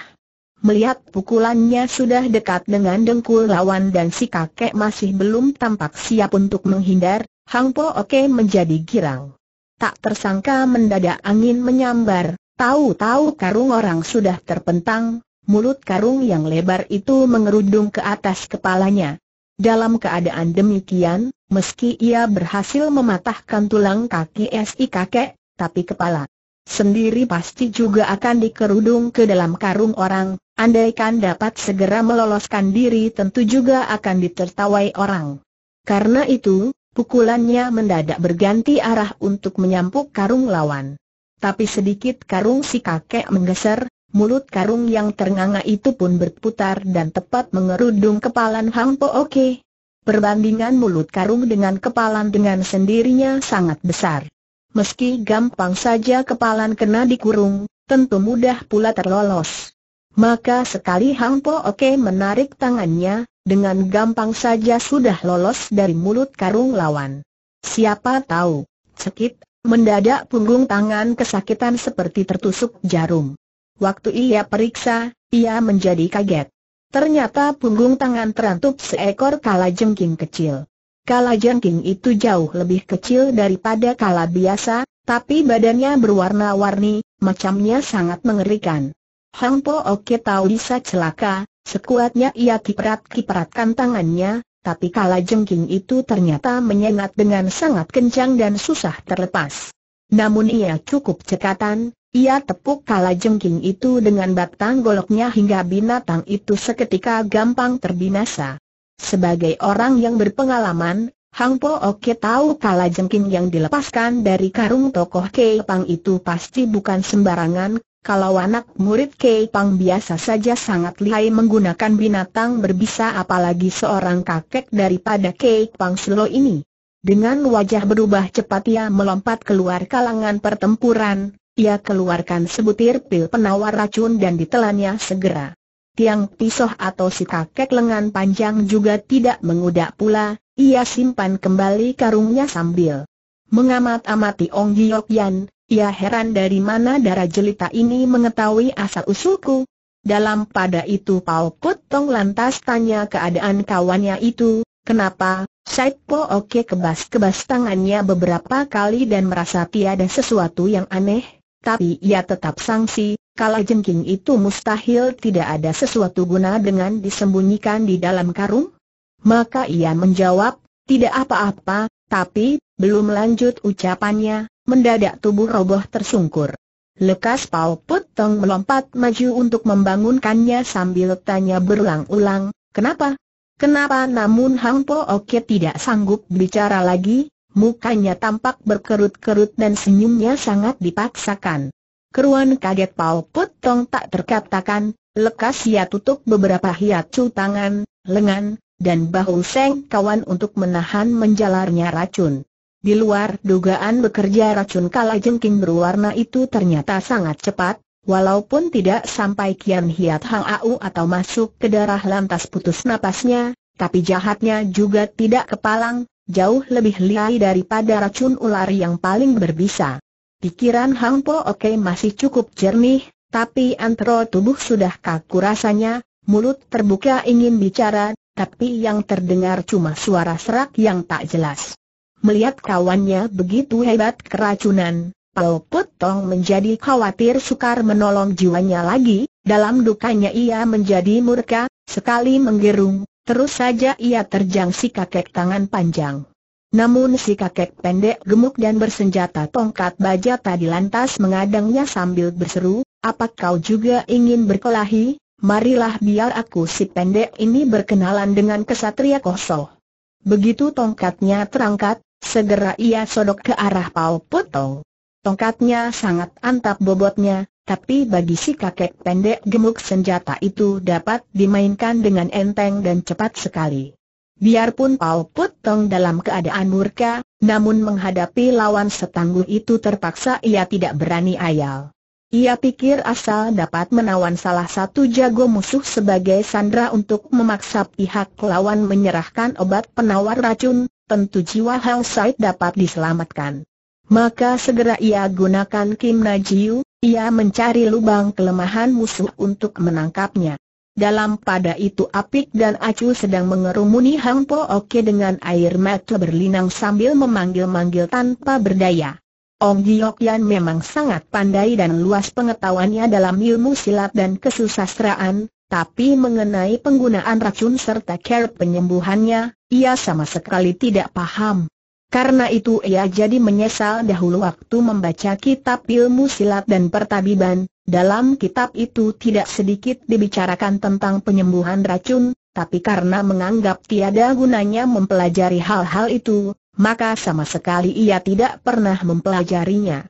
Melihat pukulannya sudah dekat dengan dengkul lawan dan si kakek masih belum tampak siap untuk menghindar, Hang Po Oke menjadi girang. Tak tersangka mendadak angin menyambar, tahu-tahu karung orang sudah terpentang, mulut karung yang lebar itu mengerudung ke atas kepalanya. Dalam keadaan demikian, meski ia berhasil mematahkan tulang kaki si kakek, tapi kepala sendiri pasti juga akan dikerudung ke dalam karung orang, andaikan dapat segera meloloskan diri tentu juga akan ditertawai orang. Karena itu, Pukulannya mendadak berganti arah untuk menyampuk karung lawan. Tapi sedikit karung si kakek menggeser, mulut karung yang ternganga itu pun berputar dan tepat mengerudung kepalan Hang Po Oke. Perbandingan mulut karung dengan kepalan dengan sendirinya sangat besar. Meski gampang saja kepalan kena dikurung, tentu mudah pula terlolos. Maka sekali Hang Po Oke menarik tangannya, dengan gampang saja sudah lolos dari mulut karung lawan. Siapa tahu, cekit, mendadak punggung tangan kesakitan seperti tertusuk jarum. Waktu ia periksa, ia menjadi kaget. Ternyata punggung tangan terantup seekor kalajengking kecil. Kalajengking itu jauh lebih kecil daripada kala biasa, tapi badannya berwarna-warni, macamnya sangat mengerikan. Hang Po Oke tahu bisa celaka, Sekuatnya ia kiprat-kipratkan tangannya, tapi kala jengking itu ternyata menyengat dengan sangat kencang dan susah terlepas. Namun ia cukup cekatan, ia tepuk kala jengking itu dengan batang goloknya hingga binatang itu seketika gampang terbinasa. Sebagai orang yang berpengalaman, Hang Po Oke tahu kala jengking yang dilepaskan dari karung tokoh Kei Pang itu pasti bukan sembarangan, kalau anak murid Kei Pang biasa saja sangat lihai menggunakan binatang berbisa apalagi seorang kakek daripada Kei Pang Selo ini. Dengan wajah berubah cepat ia melompat keluar kalangan pertempuran, ia keluarkan sebutir pil penawar racun dan ditelannya segera. Tiang pisau atau si kakek lengan panjang juga tidak mengudak pula, ia simpan kembali karungnya sambil mengamat-amati Ong Giok Yan, ia heran dari mana darah jelita ini mengetahui asal-usulku. Dalam pada itu Pao putong lantas tanya keadaan kawannya itu, kenapa, Po Oke kebas-kebas tangannya beberapa kali dan merasa tiada sesuatu yang aneh, tapi ia tetap sangsi, kalau jengking itu mustahil tidak ada sesuatu guna dengan disembunyikan di dalam karung? Maka ia menjawab, tidak apa-apa, tapi, belum lanjut ucapannya, Mendadak tubuh roboh tersungkur. Lekas Pau Put Tong melompat maju untuk membangunkannya sambil tanya berulang-ulang, kenapa? Kenapa namun Hang Po Oke tidak sanggup bicara lagi, mukanya tampak berkerut-kerut dan senyumnya sangat dipaksakan. Keruan kaget Pau Put Tong tak terkatakan, lekas ia tutup beberapa hiat-cu tangan, lengan, dan bahu seng kawan untuk menahan menjalarnya racun. Di luar dugaan bekerja racun kala jengking berwarna itu ternyata sangat cepat, walaupun tidak sampai Kian Hiat Hang Au atau masuk ke darah lantas putus napasnya, tapi jahatnya juga tidak kepalang, jauh lebih lihai daripada racun ular yang paling berbisa. Pikiran Hang Po Oke masih cukup jernih, tapi antro tubuh sudah kaku rasanya, mulut terbuka ingin bicara, tapi yang terdengar cuma suara serak yang tak jelas. Melihat kawannya begitu hebat keracunan, Pao Putong menjadi khawatir sukar menolong jiwanya lagi, dalam dukanya ia menjadi murka, sekali menggerung, terus saja ia terjang si kakek tangan panjang. Namun si kakek pendek gemuk dan bersenjata tongkat baja tadi lantas mengadangnya sambil berseru, apa kau juga ingin berkelahi? Marilah biar aku si pendek ini berkenalan dengan kesatria kosoh. Begitu tongkatnya terangkat, Segera ia sodok ke arah Pau Putong. Tongkatnya sangat antap bobotnya, tapi bagi si kakek pendek gemuk senjata itu dapat dimainkan dengan enteng dan cepat sekali. Biarpun Pau Putong dalam keadaan murka, namun menghadapi lawan setangguh itu terpaksa ia tidak berani ayal. Ia pikir asal dapat menawan salah satu jago musuh sebagai sandra untuk memaksa pihak lawan menyerahkan obat penawar racun, tentu jiwa Hang Said dapat diselamatkan. Maka segera ia gunakan Kim Najiu, ia mencari lubang kelemahan musuh untuk menangkapnya. Dalam pada itu Apik dan Acu sedang mengerumuni Hang Po Oke dengan air mata berlinang sambil memanggil-manggil tanpa berdaya. Ong Giok Yan memang sangat pandai dan luas pengetahuannya dalam ilmu silat dan kesusastraan, tapi mengenai penggunaan racun serta care penyembuhannya, ia sama sekali tidak paham. Karena itu ia jadi menyesal dahulu waktu membaca kitab ilmu silat dan pertabiban, dalam kitab itu tidak sedikit dibicarakan tentang penyembuhan racun, tapi karena menganggap tiada gunanya mempelajari hal-hal itu, maka sama sekali ia tidak pernah mempelajarinya.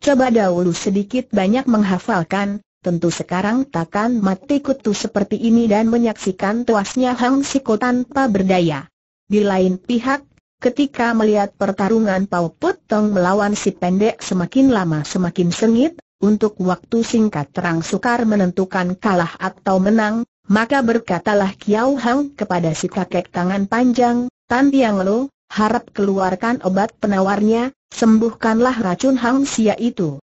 Coba dahulu sedikit banyak menghafalkan, tentu sekarang takkan mati kutu seperti ini dan menyaksikan tuasnya Hang Siko tanpa berdaya. Di lain pihak, Ketika melihat pertarungan Pau Putong melawan si pendek semakin lama semakin sengit, untuk waktu singkat terang sukar menentukan kalah atau menang, maka berkatalah Kiao Hang kepada si kakek tangan panjang, Tan Tiang Lo, harap keluarkan obat penawarnya, sembuhkanlah racun Hang Sia itu.